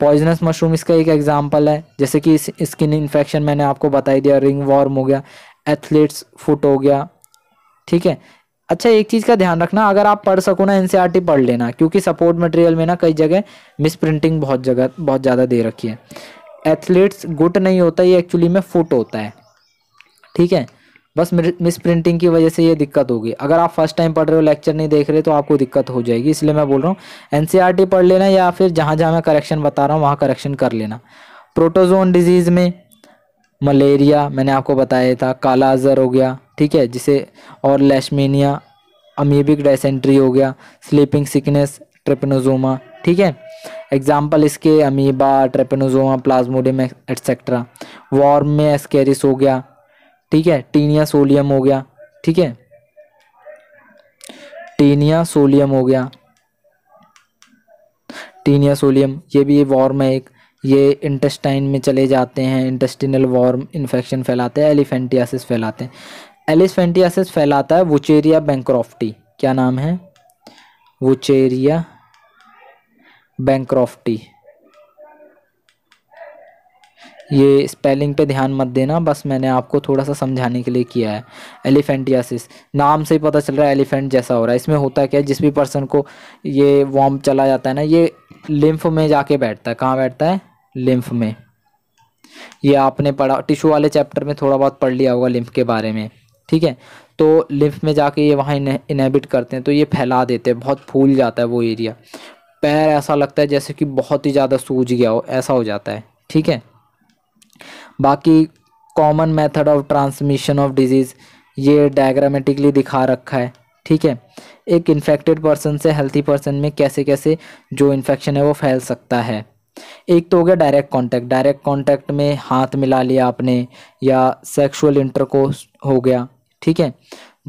पॉइजनस मशरूम इसका एक एग्जाम्पल है जैसे कि स्किन इन्फेक्शन मैंने आपको बताई दिया रिंग वॉर्म हो गया एथलीट्स फुट हो गया ठीक है अच्छा एक चीज़ का ध्यान रखना अगर आप पढ़ सको ना एनसीईआरटी e पढ़ लेना क्योंकि सपोर्ट मटेरियल में ना कई जगह मिस प्रिंटिंग बहुत जगह बहुत ज़्यादा दे रखी है एथलीट्स गुट नहीं होता ये एक्चुअली में फुट होता है ठीक है बस मिस प्रिंटिंग की वजह से ये दिक्कत होगी अगर आप फर्स्ट टाइम पढ़ रहे हो लेक्चर नहीं देख रहे तो आपको दिक्कत हो जाएगी इसलिए मैं बोल रहा हूँ एन e पढ़ लेना या फिर जहाँ जहाँ मैं करेक्शन बता रहा हूँ वहाँ करेक्शन कर लेना प्रोटोजोन डिजीज़ में मलेरिया मैंने आपको बताया था काला अजर हो गया ठीक है जिसे और लेशमेनिया अमीबिक डायसेंट्री हो गया स्लीपिंग सिकनेस ट्रिपनोजोमा ठीक है एग्जाम्पल इसके amoeba trypanosoma plasmodium etcetera worm में एस्केरिस हो गया ठीक है टीनिया सोलियम हो गया ठीक है टीनिया सोलियम हो गया टीनिया सोलियम ये भी ये वॉर्म है एक ये इंटेस्टाइन में चले जाते हैं इंटेस्टिनल वॉर्म इन्फेक्शन फैलाते हैं एलिफेंटियासिस फैलाते हैं एलिफेंटियासिस फैलाता है वुचेरिया बैंक्रॉफ्टी क्या नाम है वुचेरिया बैंक्रॉफ्टी ये स्पेलिंग पे ध्यान मत देना बस मैंने आपको थोड़ा सा समझाने के लिए किया है एलिफेंटियासिस नाम से ही पता चल रहा है एलिफेंट जैसा हो रहा है इसमें होता क्या है जिस भी पर्सन को ये वॉम्प चला जाता है ना ये लिम्फ में जाके बैठता है कहाँ बैठता है लिम्फ में ये आपने पढ़ा टिशू वाले चैप्टर में थोड़ा बहुत पढ़ लिया होगा लिम्फ के बारे में ठीक है तो लिम्फ में जाके ये वहाँ इनहेबिट करते हैं तो ये फैला देते हैं बहुत फूल जाता है वो एरिया पैर ऐसा लगता है जैसे कि बहुत ही ज़्यादा सूज गया हो ऐसा हो जाता है ठीक है बाकी common method of transmission of disease ये डायग्रामेटिकली दिखा रखा है ठीक है एक इन्फेक्टेड पर्सन से हेल्थी पर्सन में कैसे कैसे जो इन्फेक्शन है वो फैल सकता है एक तो हो गया डायरेक्ट कांटेक्ट डायरेक्ट कांटेक्ट में हाथ मिला लिया आपने या सेक्सुअल इंटरकोर्स हो गया ठीक है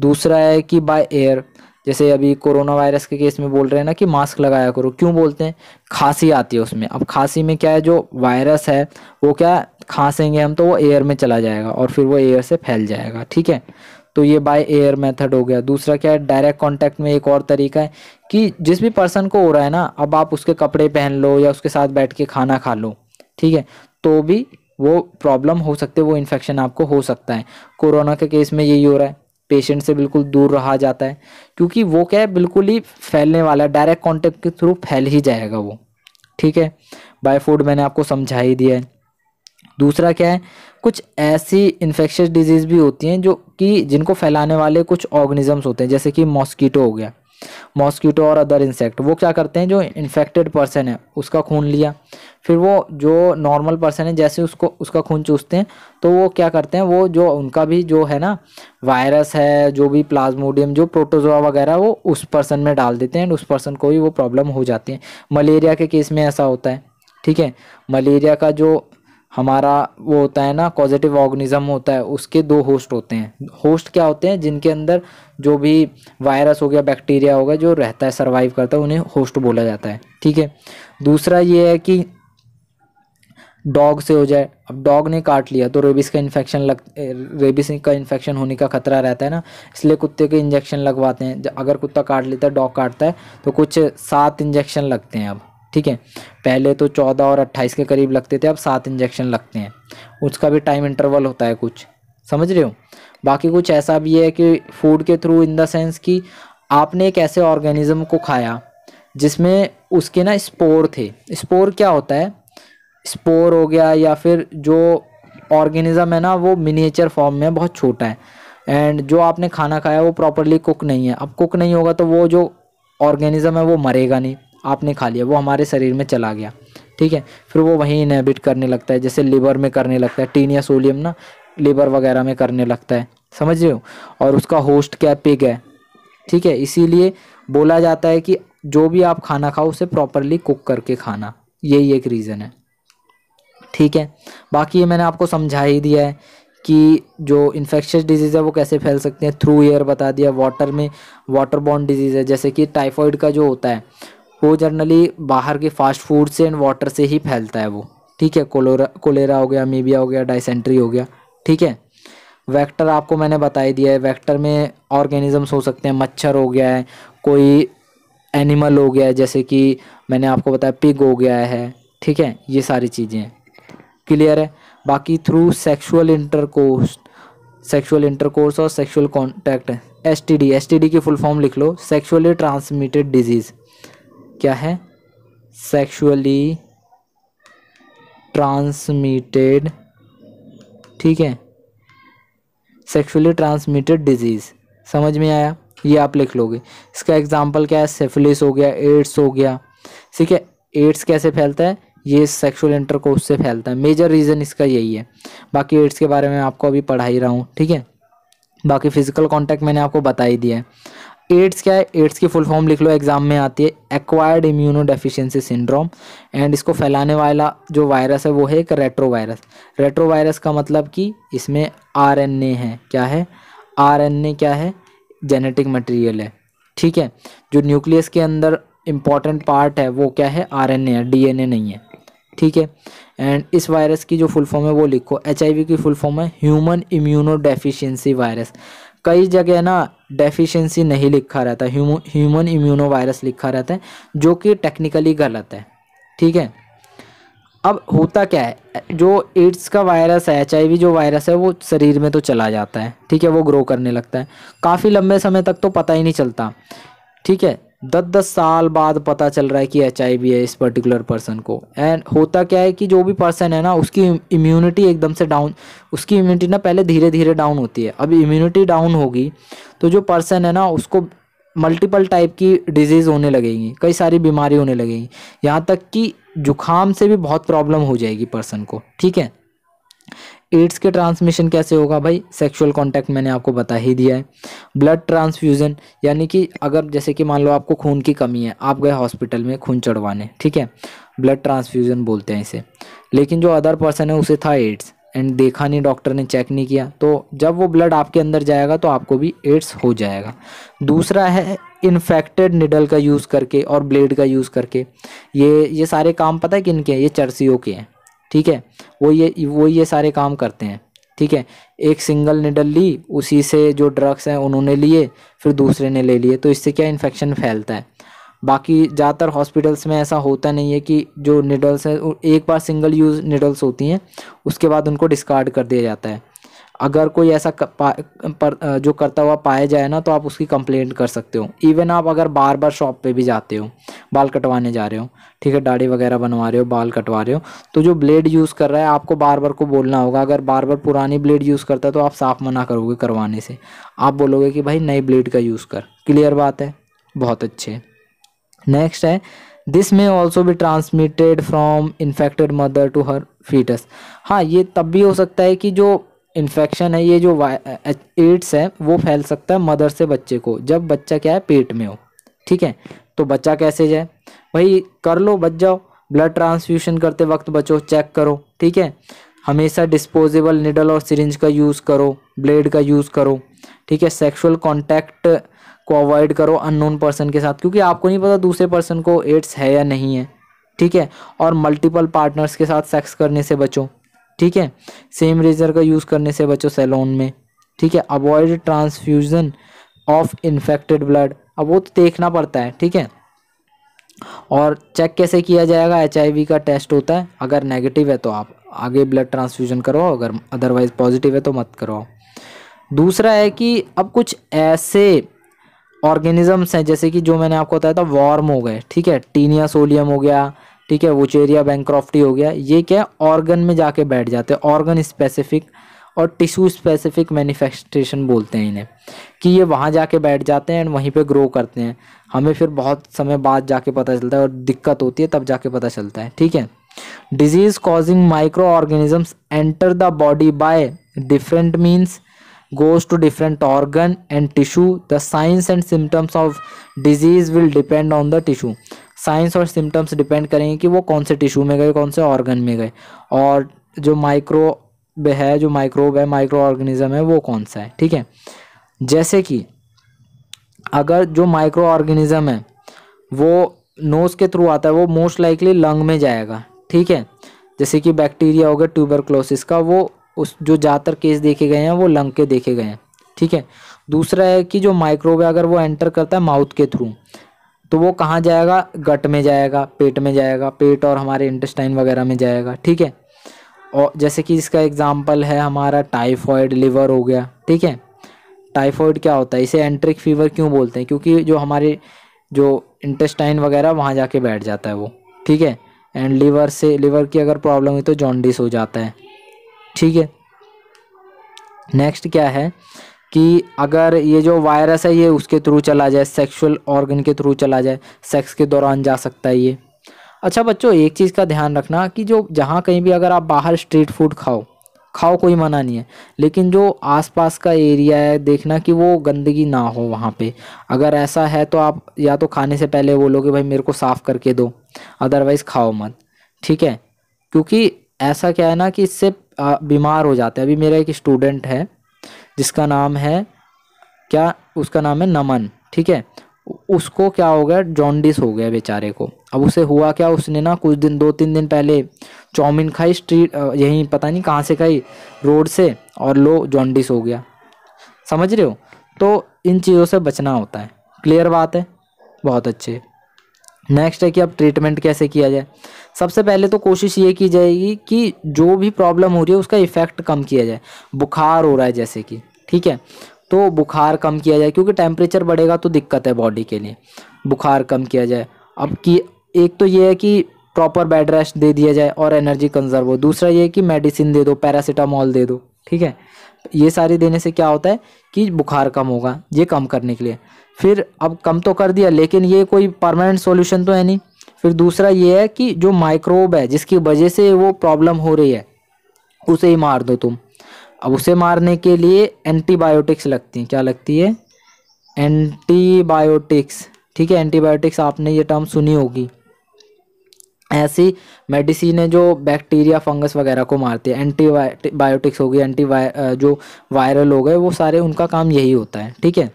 दूसरा है कि बाय एयर जैसे अभी कोरोना वायरस के केस में बोल रहे हैं ना कि मास्क लगाया करो क्यों बोलते हैं खांसी आती है उसमें अब खांसी में क्या है जो वायरस है वो क्या खांसेंगे हम तो वो एयर में चला जाएगा और फिर वो एयर से फैल जाएगा ठीक है तो ये बाय एयर मेथड हो गया दूसरा क्या है डायरेक्ट कांटेक्ट में एक और तरीका है कि जिस भी पर्सन को हो रहा है ना अब आप उसके कपड़े पहन लो या उसके साथ बैठ के खाना खा लो ठीक है तो भी वो प्रॉब्लम हो सकती है वो इन्फेक्शन आपको हो सकता है कोरोना के केस में यही हो रहा है पेशेंट से बिल्कुल दूर रहा जाता है क्योंकि वो क्या है बिल्कुल ही फैलने वाला है डायरेक्ट कॉन्टेक्ट के थ्रू फैल ही जाएगा वो ठीक है बाय फूड मैंने आपको समझा ही दिया है दूसरा क्या है कुछ ऐसी इन्फेक्शस डिजीज़ भी होती हैं जो कि जिनको फैलाने वाले कुछ ऑर्गेनिजम्स होते हैं जैसे कि मॉस्कीटो हो गया मॉस्कीटो और अदर इंसेक्ट वो क्या करते हैं जो इन्फेक्टेड पर्सन है उसका खून लिया फिर वो जो नॉर्मल पर्सन है जैसे उसको उसका खून चूसते हैं तो वो क्या करते हैं वो जो उनका भी जो है ना वायरस है जो भी प्लाज्मोडियम जो प्रोटोजोआ वगैरह वो उस पर्सन में डाल देते हैं एंड उस पर्सन को भी वो प्रॉब्लम हो जाती है मलेरिया के केस में ऐसा होता है ठीक है मलेरिया का जो हमारा वो होता है ना पॉजिटिव ऑर्गेनिज्म होता है उसके दो होस्ट होते हैं होस्ट क्या होते हैं जिनके अंदर जो भी वायरस हो गया बैक्टीरिया हो गया जो रहता है सर्वाइव करता है उन्हें होस्ट बोला जाता है ठीक है दूसरा ये है कि डॉग से हो जाए अब डॉग ने काट लिया तो रेबिस का इन्फेक्शन लग रेबिस का इन्फेक्शन होने का खतरा रहता है ना इसलिए कुत्ते के इंजेक्शन लगवाते हैं अगर कुत्ता काट लेता है डॉग काटता है तो कुछ सात इंजेक्शन लगते हैं अब ठीक है पहले तो चौदह और अट्ठाईस के करीब लगते थे अब सात इंजेक्शन लगते हैं उसका भी टाइम इंटरवल होता है कुछ समझ रहे हो बाकी कुछ ऐसा भी है कि फूड के थ्रू इन द सेंस कि आपने एक ऐसे ऑर्गेनिज्म को खाया जिसमें उसके ना स्पोर थे स्पोर क्या होता है स्पोर हो गया या फिर जो ऑर्गेनिज़म है ना वो मिनिएचर फॉर्म में बहुत छोटा है एंड जो आपने खाना खाया वो प्रॉपरली कुक नहीं है अब कुक नहीं होगा तो वो जो ऑर्गेनिज़म है वो मरेगा नहीं आपने खा लिया वो हमारे शरीर में चला गया ठीक है फिर वो वहीं इनहेबिट करने लगता है जैसे लिवर में करने लगता है टीनिया सोलियम ना लिवर वगैरह में करने लगता है समझ रहे हो और उसका होस्ट क्या पिग है ठीक है इसीलिए बोला जाता है कि जो भी आप खाना खाओ उसे प्रॉपरली कुक करके खाना यही एक रीज़न है ठीक है बाकी ये मैंने आपको समझा ही दिया है कि जो इन्फेक्शस डिजीज़ है वो कैसे फैल सकते हैं थ्रू एयर बता दिया वाटर में वाटर बॉन्ड डिजीज़ है जैसे कि टाइफॉइड का जो होता है वो जनरली बाहर के फास्ट फूड से एंड वाटर से ही फैलता है वो ठीक है कोलोरा कोलेरा हो गया मीबिया हो गया डाइसेंट्री हो गया ठीक है वेक्टर आपको मैंने बताई दिया है वेक्टर में ऑर्गेनिजम्स हो सकते हैं मच्छर हो गया है कोई एनिमल हो गया है जैसे कि मैंने आपको बताया पिग हो गया है ठीक है ये सारी चीज़ें क्लियर है बाकी through sexual intercourse sexual intercourse और sexual contact S T D S T D की फुल फॉर्म लिख लो सेक्शुअली ट्रांसमिटेड डिजीज़ क्या है सेक्सुअली ट्रांसमिटेड ठीक है सेक्सुअली ट्रांसमिटेड डिजीज़ समझ में आया ये आप लिख लोगे इसका एग्जाम्पल क्या है सेफिलिस हो गया एड्स हो गया ठीक है एड्स कैसे फैलता है ये सेक्सुअल इंटरकोर्स से फैलता है मेजर रीज़न इसका यही है बाकी एड्स के बारे में आपको अभी पढ़ा ही रहा हूँ ठीक है बाकी फिजिकल कांटेक्ट मैंने आपको बता ही दिया है एड्स क्या है एड्स की फुल फॉर्म लिख लो एग्जाम में आती है acquired immuno deficiency syndrome and इसको फैलाने वाला जो वायरस है वो है एक रेट्रो वायरस रेट्रो वायरस का मतलब कि इसमें आरएनए है क्या है आरएनए क्या है जेनेटिक मटेरियल है ठीक है जो न्यूक्लियस के अंदर इम्पॉर्टेंट पार्ट है वो क्या है आर है डी नहीं है ठीक है एंड इस वायरस की जो फुल फॉर्म है वो लिखो एच की फुल फॉर्म है ह्यूमन इम्यूनो डेफिशिएंसी वायरस कई जगह ना डेफिशिएंसी नहीं लिखा रहता ह्यूमन इम्यूनो वायरस लिखा रहता है जो कि टेक्निकली गलत है ठीक है अब होता क्या है जो एड्स का वायरस है एच जो वायरस है वो शरीर में तो चला जाता है ठीक है वो ग्रो करने लगता है काफ़ी लंबे समय तक तो पता ही नहीं चलता ठीक है दस दस साल बाद पता चल रहा है कि एच है इस पर्टिकुलर पर्सन को एंड होता क्या है कि जो भी पर्सन है ना उसकी इम्यूनिटी एकदम से डाउन उसकी इम्यूनिटी ना पहले धीरे धीरे डाउन होती है अब इम्यूनिटी डाउन होगी तो जो पर्सन है ना उसको मल्टीपल टाइप की डिजीज़ होने लगेगी कई सारी बीमारी होने लगेगी यहाँ तक कि जुकाम से भी बहुत प्रॉब्लम हो जाएगी पर्सन को ठीक है एड्स के ट्रांसमिशन कैसे होगा भाई सेक्सुअल कांटेक्ट मैंने आपको बता ही दिया है ब्लड ट्रांसफ्यूज़न यानी कि अगर जैसे कि मान लो आपको खून की कमी है आप गए हॉस्पिटल में खून चढ़वाने ठीक है ब्लड ट्रांसफ्यूज़न बोलते हैं इसे लेकिन जो अदर पर्सन है उसे था एड्स एंड देखा नहीं डॉक्टर ने चेक नहीं किया तो जब वो ब्लड आपके अंदर जाएगा तो आपको भी एड्स हो जाएगा दूसरा है इन्फेक्टेड निडल का यूज़ करके और ब्लेड का यूज़ करके ये ये सारे काम पता है किन के हैं ये चरसियों के हैं ठीक है वो ये वो ये सारे काम करते हैं ठीक है एक सिंगल निडल ली उसी से जो ड्रग्स हैं उन्होंने लिए फिर दूसरे ने ले लिए तो इससे क्या इन्फेक्शन फैलता है बाकी ज़्यादातर हॉस्पिटल्स में ऐसा होता नहीं है कि जो निडल्स हैं एक बार सिंगल यूज़ निडल्स होती हैं उसके बाद उनको डिस्कार्ड कर दिया जाता है अगर कोई ऐसा पर, जो करता हुआ पाया जाए ना तो आप उसकी कंप्लेंट कर सकते हो इवन आप अगर बार बार शॉप पे भी जाते हो बाल कटवाने जा रहे हो ठीक है दाढ़ी वगैरह बनवा रहे हो बाल कटवा रहे हो तो जो ब्लेड यूज़ कर रहा है आपको बार बार को बोलना होगा अगर बार बार पुरानी ब्लेड यूज़ करता है तो आप साफ मना करोगे करवाने से आप बोलोगे कि भाई नई ब्लेड का यूज़ कर क्लियर बात है बहुत अच्छे नेक्स्ट है दिस में ऑल्सो भी transmitted from infected mother to her foetus हाँ ये तब भी हो सकता है कि जो इन्फेक्शन है ये जो एड्स है वो फैल सकता है मदर से बच्चे को जब बच्चा क्या है पेट में हो ठीक है तो बच्चा कैसे जाए भाई कर लो बच जाओ ब्लड ट्रांसफ्यूशन करते वक्त बचो चेक करो ठीक है हमेशा डिस्पोजेबल निडल और सिरिंज का यूज़ करो ब्लेड का यूज़ करो ठीक है सेक्सुअल कॉन्टैक्ट को अवॉइड करो अननोन पर्सन के साथ क्योंकि आपको नहीं पता दूसरे पर्सन को एड्स है या नहीं है ठीक है और मल्टीपल पार्टनर्स के साथ सेक्स करने से बचो ठीक है सेम रेजर का यूज़ करने से बचो सेलोन में ठीक है avoid transfusion of infected blood अब वो तो देखना पड़ता है ठीक है और चेक कैसे किया जाएगा एच का टेस्ट होता है अगर नेगेटिव है तो आप आगे ब्लड ट्रांसफ्यूजन करवाओ अगर अदरवाइज पॉजिटिव है तो मत करवाओ दूसरा है कि अब कुछ ऐसे ऑर्गेनिजम्स हैं जैसे कि जो मैंने आपको बताया था वॉर्म हो गए ठीक है टीनिया सोलियम हो गया ठीक है वोचेरिया बैंक्रॉफ्टी हो गया ये क्या ऑर्गन में जाके बैठ जाते हैं ऑर्गन स्पेसिफिक और टिश्यू स्पेसिफिक मैनिफेस्टेशन बोलते हैं इन्हें कि ये वहाँ जाके बैठ जाते हैं एंड वहीं पे ग्रो करते हैं हमें फिर बहुत समय बाद जाके पता चलता है और दिक्कत होती है तब जाके पता चलता है ठीक है disease causing micro organisms enter the body by different means goes to different organ and tissue the signs and symptoms of disease will depend on the tissue signs और सिम्टम्स डिपेंड करेंगे कि वो कौन से टिश्यू में गए कौन से ऑर्गन में गए और जो माइक्रो है जो माइक्रोब है माइक्रो ऑर्गेनिज्म है वो कौन सा है ठीक है जैसे कि अगर जो माइक्रो ऑर्गेनिज्म है वो नोज के थ्रू आता है वो मोस्ट लाइकली लंग में जाएगा ठीक है जैसे कि बैक्टीरिया हो गया ट्यूबरक्लोसिस का वो उस जो ज़्यादातर केस देखे गए हैं वो लंग के देखे गए हैं ठीक है दूसरा है कि जो माइक्रोब है अगर वो एंटर करता है माउथ के थ्रू तो वो कहाँ जाएगा गट में जाएगा पेट में जाएगा पेट और हमारे इंटेस्टाइन वगैरह में जाएगा ठीक है और जैसे कि इसका एग्ज़ाम्पल है हमारा टाइफॉइड लिवर हो गया ठीक है टाइफॉइड क्या होता है इसे एंट्रिक फीवर क्यों बोलते हैं क्योंकि जो हमारे जो इंटेस्टाइन वगैरह वहाँ जाके बैठ जाता है वो ठीक है एंड लीवर से लीवर की अगर प्रॉब्लम हुई तो जॉन्डिस हो जाता है ठीक है नेक्स्ट क्या है कि अगर ये जो वायरस है ये उसके थ्रू चला जाए सेक्सुअल ऑर्गन के थ्रू चला जाए सेक्स के दौरान जा सकता है ये अच्छा बच्चों एक चीज़ का ध्यान रखना कि जो जहाँ कहीं भी अगर आप बाहर स्ट्रीट फूड खाओ खाओ कोई मना नहीं है लेकिन जो आसपास का एरिया है देखना कि वो गंदगी ना हो वहाँ पे अगर ऐसा है तो आप या तो खाने से पहले बोलोगे भाई मेरे को साफ़ करके दो अदरवाइज़ खाओ मत ठीक है क्योंकि ऐसा क्या है ना कि इससे बीमार हो जाते हैं अभी मेरा एक स्टूडेंट है जिसका नाम है क्या उसका नाम है नमन ठीक है उसको क्या हो गया जॉन्डिस हो गया बेचारे को अब उसे हुआ क्या उसने ना कुछ दिन दो तीन दिन पहले चाउमिन खाई स्ट्रीट यहीं पता नहीं कहाँ से खाई रोड से और लो जॉन्डिस हो गया समझ रहे हो तो इन चीज़ों से बचना होता है क्लियर बात है बहुत अच्छे नेक्स्ट है कि अब ट्रीटमेंट कैसे किया जाए सबसे पहले तो कोशिश ये की जाएगी कि जो भी प्रॉब्लम हो रही है उसका इफ़ेक्ट कम किया जाए बुखार हो रहा है जैसे कि ठीक है तो बुखार कम किया जाए क्योंकि टेम्परेचर बढ़ेगा तो दिक्कत है बॉडी के लिए बुखार कम किया जाए अब कि एक तो ये है कि प्रॉपर बेड रेस्ट दे दिया जाए और एनर्जी कंजर्व हो दूसरा ये है कि मेडिसिन दे दो पैरासीटामॉल दे दो ठीक है ये सारी देने से क्या होता है कि बुखार कम होगा ये कम करने के लिए फिर अब कम तो कर दिया लेकिन ये कोई परमानेंट सॉल्यूशन तो है नहीं फिर दूसरा ये है कि जो माइक्रोब है जिसकी वजह से वो प्रॉब्लम हो रही है उसे ही मार दो तुम अब उसे मारने के लिए एंटीबायोटिक्स लगती हैं क्या लगती है एंटीबायोटिक्स ठीक है एंटीबायोटिक्स आपने ये टर्म सुनी होगी ऐसी मेडिसिन है जो बैक्टीरिया फंगस वगैरह को मारती है एंटी हो गई एंटी जो वायरल हो गए वो सारे उनका काम यही होता है ठीक है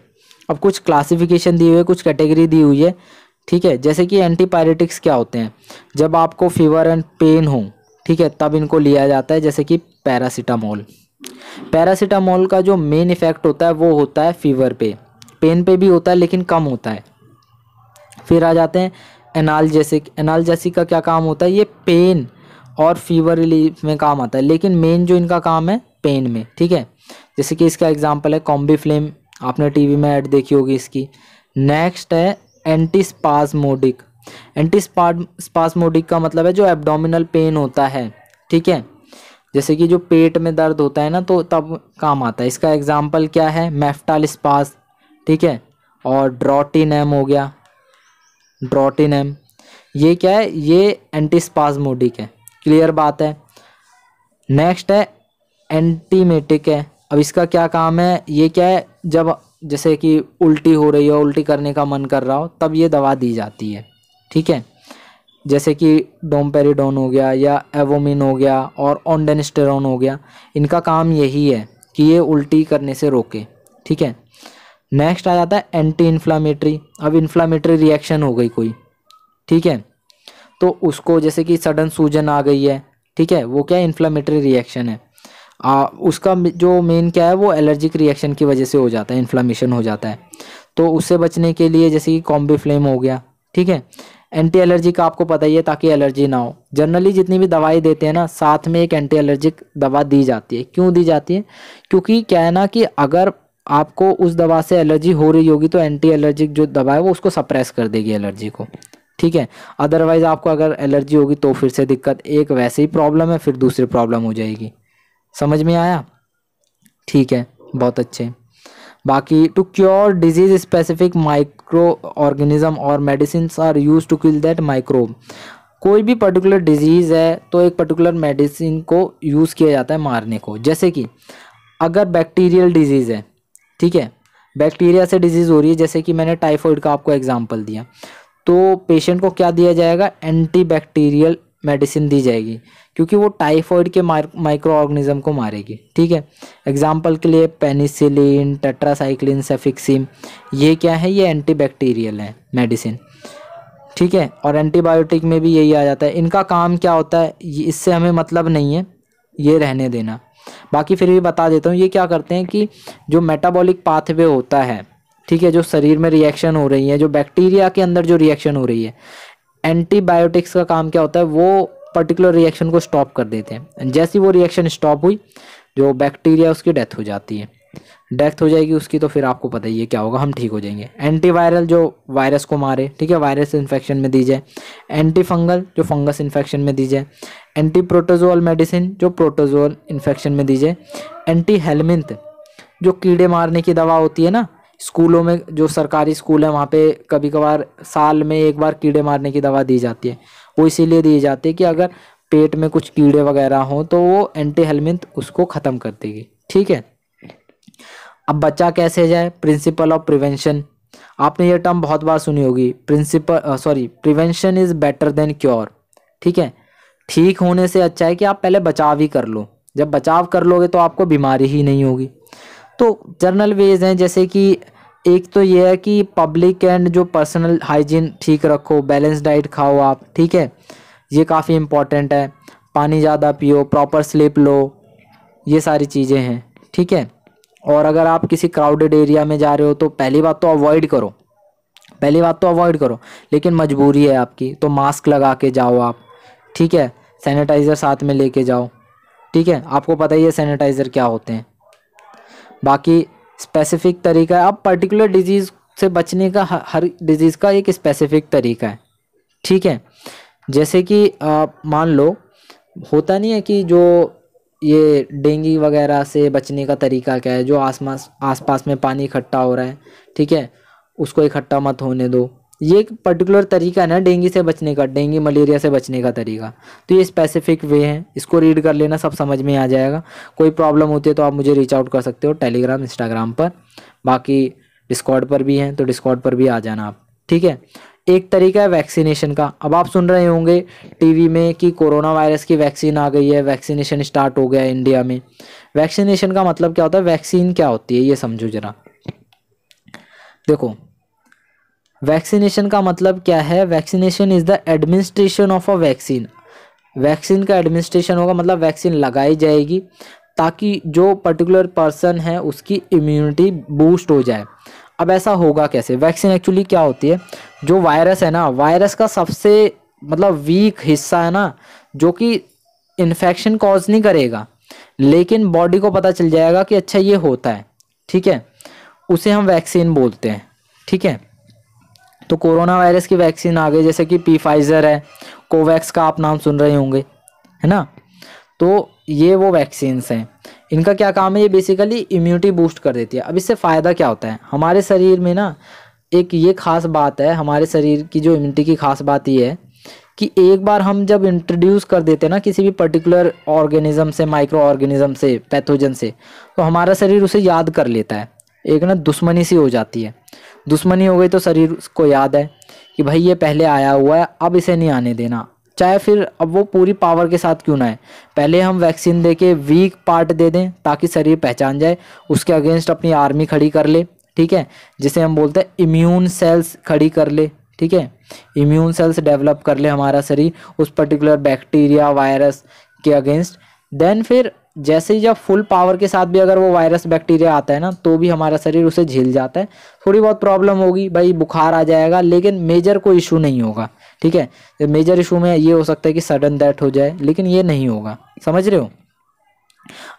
अब कुछ क्लासिफिकेशन दी हुई है कुछ कैटेगरी दी हुई है ठीक है जैसे कि एंटीपायरेटिक्स क्या होते हैं जब आपको फीवर एंड पेन हो ठीक है तब इनको लिया जाता है जैसे कि पैरासीटामोल पैरासीटामोल का जो मेन इफेक्ट होता है वो होता है फीवर पे पेन पे भी होता है लेकिन कम होता है फिर आ जाते हैं एनालजेसिक एनालजेसिक का क्या काम होता है ये पेन और फीवर रिलीफ में काम आता है लेकिन मेन जो इनका काम है पेन में ठीक है जैसे कि इसका एग्जाम्पल है कॉम्बी फ्लेम आपने टीवी में ऐड देखी होगी इसकी नेक्स्ट है एंटी स्पाजमोडिक एंटी स्पाजमोडिक का मतलब है जो एब्डोमिनल पेन होता है ठीक है जैसे कि जो पेट में दर्द होता है ना तो तब काम आता है इसका एग्जाम्पल क्या है मेफ्टाल स्पास ठीक है और ड्रॉटिनम हो गया ड्रॉटिनम ये क्या है ये एंटी स्पाजमोडिक है क्लियर बात है नेक्स्ट है एंटीमेटिक है अब इसका क्या काम है ये क्या है जब जैसे कि उल्टी हो रही हो उल्टी करने का मन कर रहा हो तब ये दवा दी जाती है ठीक है जैसे कि डोमपेरिडोन हो गया या एवोमिन हो गया और ऑनडेनिस्टेरॉन हो गया इनका काम यही है कि ये उल्टी करने से रोके ठीक है नेक्स्ट आ जाता है एंटी इन्फ्लामेटरी अब इन्फ्लामेटरी रिएक्शन हो गई कोई ठीक है तो उसको जैसे कि सडन सूजन आ गई है ठीक है वो क्या इन्फ्लामेटरी रिएक्शन है आ, उसका जो मेन क्या है वो एलर्जिक रिएक्शन की वजह से हो जाता है इन्फ्लामेशन हो जाता है तो उससे बचने के लिए जैसे कि कॉम्बी फ्लेम हो गया ठीक है एंटी एलर्जी का आपको पता ही है ताकि एलर्जी ना हो जनरली जितनी भी दवाई देते हैं ना साथ में एक एंटी एलर्जिक दवा दी जाती है क्यों दी जाती है क्योंकि क्या है ना कि अगर आपको उस दवा से एलर्जी हो रही होगी तो एंटी एलर्जिक जो दवा है वो उसको सप्रेस कर देगी एलर्जी को ठीक है अदरवाइज़ आपको अगर एलर्जी होगी तो फिर से दिक्कत एक वैसे ही प्रॉब्लम है फिर दूसरी प्रॉब्लम हो जाएगी समझ में आया ठीक है बहुत अच्छे बाकी to cure disease specific micro organism और medicine are use to kill that microbe कोई भी पर्टिकुलर डिजीज़ है तो एक पर्टिकुलर मेडिसिन को यूज़ किया जाता है मारने को जैसे कि अगर बैक्टीरियल डिजीज़ है ठीक है बैक्टीरिया से डिजीज़ हो रही है जैसे कि मैंने टाइफॉइड का आपको एग्जाम्पल दिया तो पेशेंट को क्या दिया जाएगा एंटी बैक्टीरियल मेडिसिन दी जाएगी क्योंकि वो टाइफॉइड के माइक्रो ऑर्गेनिज्म को मारेगी ठीक है एग्जाम्पल के लिए पेनिसिलिन टेट्रासाइक्लिन सेफिक्सिम ये क्या है ये एंटीबैक्टीरियल है मेडिसिन ठीक है और एंटीबायोटिक में भी यही आ जाता है इनका काम क्या होता है इससे हमें मतलब नहीं है ये रहने देना बाकी फिर भी बता देता हूँ ये क्या करते हैं कि जो मेटाबॉलिक पाथवे होता है ठीक है जो शरीर में रिएक्शन हो रही है जो बैक्टीरिया के अंदर जो रिएक्शन हो रही है एंटीबायोटिक्स का काम क्या होता है वो पर्टिकुलर रिएक्शन को स्टॉप कर देते हैं जैसी वो रिएक्शन स्टॉप हुई जो बैक्टीरिया उसकी डेथ हो जाती है डेथ हो जाएगी उसकी तो फिर आपको पता ही है क्या होगा हम ठीक हो जाएंगे एंटीवायरल जो वायरस को मारे ठीक है वायरस इन्फेक्शन में दी जाए एंटी फंगल जो फंगस इन्फेक्शन में दी जाए एंटी प्रोटोजोल मेडिसिन जो प्रोटोजोल इन्फेक्शन में दी जाए एंटी हेलमिंथ जो कीड़े मारने की दवा होती है ना स्कूलों में जो सरकारी स्कूल है वहाँ पे कभी कभार साल में एक बार कीड़े मारने की दवा दी जाती है वो इसीलिए दी जाती है कि अगर पेट में कुछ कीड़े वगैरह हों तो वो एंटी हेलमिंथ उसको ख़त्म कर देगी ठीक है अब बच्चा कैसे जाए प्रिंसिपल ऑफ प्रिवेंशन आपने ये टर्म बहुत बार सुनी होगी principle sorry prevention is better than cure ठीक है ठीक होने से अच्छा है कि आप पहले बचाव ही कर लो जब बचाव कर लोगे तो आपको बीमारी ही नहीं होगी तो जर्नल वेज हैं जैसे कि एक तो ये है कि पब्लिक एंड जो पर्सनल हाइजीन ठीक रखो बैलेंस डाइट खाओ आप ठीक है ये काफ़ी इम्पॉर्टेंट है पानी ज़्यादा पियो प्रॉपर स्लीप लो ये सारी चीज़ें हैं ठीक है और अगर आप किसी क्राउडेड एरिया में जा रहे हो तो पहली बात तो अवॉइड करो पहली बात तो अवॉइड करो लेकिन मजबूरी है आपकी तो मास्क लगा के जाओ आप ठीक है सैनिटाइज़र साथ में लेके जाओ ठीक है आपको पता ही है सैनिटाइज़र क्या होते हैं बाकी स्पेसिफिक तरीका है अब पर्टिकुलर डिजीज़ से बचने का हर डिजीज़ का एक स्पेसिफिक तरीका है ठीक है जैसे कि आप मान लो होता नहीं है कि जो ये डेंगू वगैरह से बचने का तरीका क्या है जो आसमास आसपास में पानी इकट्ठा हो रहा है ठीक है उसको इकट्ठा मत होने दो ये एक पर्टिकुलर तरीका है ना डेंगू से बचने का डेंगू मलेरिया से बचने का तरीका तो ये स्पेसिफिक वे है इसको रीड कर लेना सब समझ में आ जाएगा कोई प्रॉब्लम होती है तो आप मुझे रीच आउट कर सकते हो टेलीग्राम इंस्टाग्राम पर बाकी डिस्कॉर्ड पर भी हैं तो डिस्कॉर्ड पर भी आ जाना आप ठीक है एक तरीका है वैक्सीनेशन का अब आप सुन रहे होंगे टीवी में कि कोरोना वायरस की वैक्सीन आ गई है वैक्सीनेशन स्टार्ट हो गया है इंडिया में वैक्सीनेशन का मतलब क्या होता है वैक्सीन क्या होती है ये समझो जरा देखो वैक्सीनेशन का मतलब क्या है vaccination is the administration of a vaccine vaccine का एडमिनिस्ट्रेशन होगा मतलब वैक्सीन लगाई जाएगी ताकि जो पर्टिकुलर पर्सन है उसकी इम्यूनिटी बूस्ट हो जाए अब ऐसा होगा कैसे वैक्सीन एक्चुअली क्या होती है जो वायरस है ना वायरस का सबसे मतलब वीक हिस्सा है ना जो कि इन्फेक्शन कॉज नहीं करेगा लेकिन बॉडी को पता चल जाएगा कि अच्छा ये होता है ठीक है उसे हम वैक्सीन बोलते हैं ठीक है तो कोरोना वायरस की वैक्सीन आ गई जैसे कि पी फाइजर है कोवैक्स का आप नाम सुन रहे होंगे है ना तो ये वो वैक्सीन्स हैं इनका क्या काम है ये बेसिकली इम्यूनिटी बूस्ट कर देती है अब इससे फ़ायदा क्या होता है हमारे शरीर में ना एक ये ख़ास बात है हमारे शरीर की जो इम्यूनिटी की ख़ास बात ये है कि एक बार हम जब इंट्रोड्यूस कर देते हैं ना किसी भी पर्टिकुलर ऑर्गेनिज्म से माइक्रो ऑर्गेनिज्म से पैथोजन से तो हमारा शरीर उसे याद कर लेता है एक ना दुश्मनी सी हो जाती है दुश्मनी हो गई तो शरीर को याद है कि भाई ये पहले आया हुआ है अब इसे नहीं आने देना चाहे फिर अब वो पूरी पावर के साथ क्यों ना है पहले हम वैक्सीन दे के वीक पार्ट दे दें ताकि शरीर पहचान जाए उसके अगेंस्ट अपनी आर्मी खड़ी कर ले ठीक है जिसे हम बोलते हैं इम्यून सेल्स खड़ी कर ले ठीक है इम्यून सेल्स डेवलप कर ले हमारा शरीर उस पर्टिकुलर बैक्टीरिया वायरस के अगेंस्ट देन फिर जैसे ही जब फुल पावर के साथ भी अगर वो वायरस बैक्टीरिया आता है ना तो भी हमारा शरीर उसे झेल जाता है थोड़ी बहुत प्रॉब्लम होगी भाई बुखार आ जाएगा लेकिन मेजर कोई इशू नहीं होगा ठीक है मेजर इशू में ये हो सकता है कि सडन डेथ हो जाए लेकिन ये नहीं होगा समझ रहे हो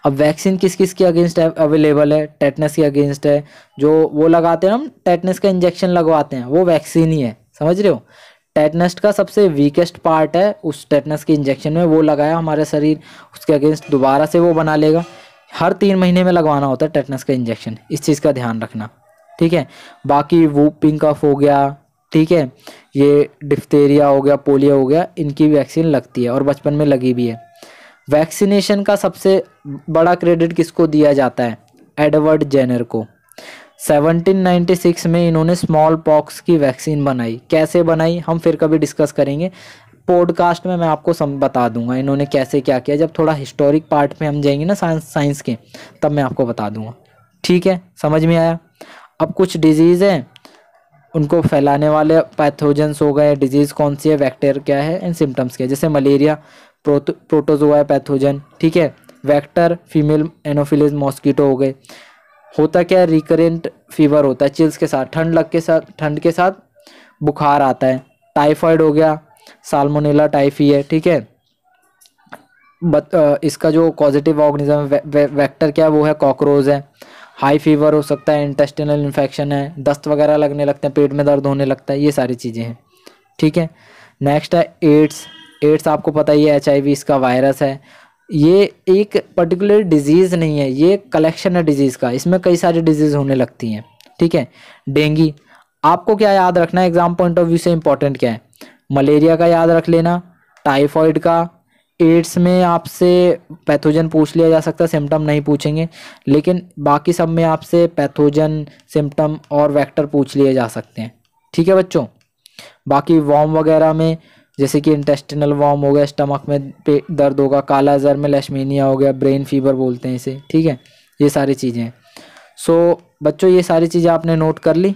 अब वैक्सीन किस किस के अगेंस्ट अवेलेबल है टेटनेस के अगेंस्ट है जो वो लगाते हैं हम टेटनेस का इंजेक्शन लगवाते हैं वो वैक्सीन ही है समझ रहे हो टेटनस का सबसे वीकेस्ट पार्ट है उस टेटनस के इंजेक्शन में वो लगाया हमारे शरीर उसके अगेंस्ट दोबारा से वो बना लेगा हर तीन महीने में लगवाना होता है टेटनस का इंजेक्शन इस चीज़ का ध्यान रखना ठीक है बाकी वूपिंग कफ हो गया ठीक है ये डिफ्तेरिया हो गया पोलियो हो गया इनकी वैक्सीन लगती है और बचपन में लगी भी है वैक्सीनेशन का सबसे बड़ा क्रेडिट किसको दिया जाता है एडवर्ड जेनर को 1796 में इन्होंने स्मॉल पॉक्स की वैक्सीन बनाई कैसे बनाई हम फिर कभी डिस्कस करेंगे पॉडकास्ट में मैं आपको सब बता दूंगा इन्होंने कैसे क्या किया जब थोड़ा हिस्टोरिक पार्ट में हम जाएंगे ना साइंस साइंस के तब मैं आपको बता दूंगा ठीक है समझ में आया अब कुछ डिजीज़ हैं उनको फैलाने वाले पैथोजेंस हो गए डिजीज़ कौन सी है वैक्टर क्या है एंड सिम्टम्स क्या है जैसे मलेरिया प्रोटोजोआ पैथोजन ठीक है वैक्टर फीमेल एनोफिलिज मॉस्किटो हो गए होता क्या है रिकरेंट फीवर होता है चिल्स के साथ ठंड लग के साथ ठंड के साथ बुखार आता है टाइफाइड हो गया सालमोनेला टाइफी है ठीक है बत इसका जो पॉजिटिव ऑर्गेनिज्म वे, वे, वेक्टर क्या है वो है कॉकरोच है हाई फीवर हो सकता है इंटेस्टिनल इन्फेक्शन है दस्त वगैरह लगने लगते हैं पेट में दर्द होने लगता है ये सारी चीज़ें हैं ठीक है नेक्स्ट है एड्स एड्स आपको पता ही है एच इसका वायरस है ये एक पर्टिकुलर डिजीज़ नहीं है ये कलेक्शन है डिजीज़ का इसमें कई सारी डिजीज़ होने लगती हैं ठीक है डेंगी आपको क्या याद रखना है एग्ज़ाम पॉइंट ऑफ व्यू से इम्पॉर्टेंट क्या है मलेरिया का याद रख लेना टाइफॉइड का एड्स में आपसे पैथोजन पूछ लिया जा सकता है सिम्टम नहीं पूछेंगे लेकिन बाकी सब में आपसे पैथोजन सिम्टम और वेक्टर पूछ लिए जा सकते हैं ठीक है बच्चों बाकी वॉम वगैरह में जैसे कि इंटेस्टिनल वॉर्म हो गया स्टमक में पेट दर्द होगा काला जर में लैशमीनिया हो गया ब्रेन फीवर बोलते हैं इसे ठीक है ये सारी चीज़ें सो so, बच्चों ये सारी चीज़ें आपने नोट कर ली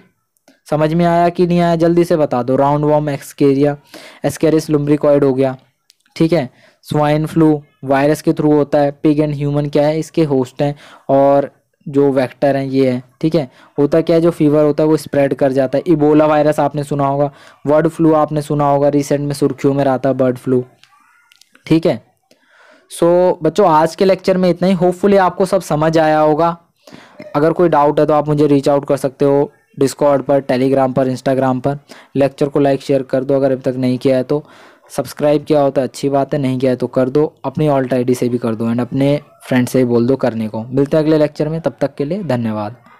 समझ में आया कि नहीं आया जल्दी से बता दो राउंड वॉर्म एक्सकेरिया एस्केरिस लुम्ब्रिकॉइड हो गया ठीक है स्वाइन फ्लू वायरस के थ्रू होता है पिग एंड ह्यूमन क्या है इसके होस्ट हैं और जो वेक्टर हैं ये है ठीक है होता क्या है जो फीवर होता है वो स्प्रेड कर जाता है इबोला वायरस आपने सुना होगा बर्ड फ्लू आपने सुना होगा रिसेंट में सुर्खियों में रहा था बर्ड फ्लू ठीक है सो so, बच्चों आज के लेक्चर में इतना ही होपफुली आपको सब समझ आया होगा अगर कोई डाउट है तो आप मुझे रीच आउट कर सकते हो डिस्कॉर्ड पर टेलीग्राम पर इंस्टाग्राम पर लेक्चर को लाइक शेयर कर दो अगर अभी तक नहीं किया है तो सब्सक्राइब किया हो तो अच्छी बात है नहीं किया है तो कर दो अपनी ऑल्ट डी से भी कर दो एंड अपने फ्रेंड से भी बोल दो करने को मिलते हैं अगले लेक्चर में तब तक के लिए धन्यवाद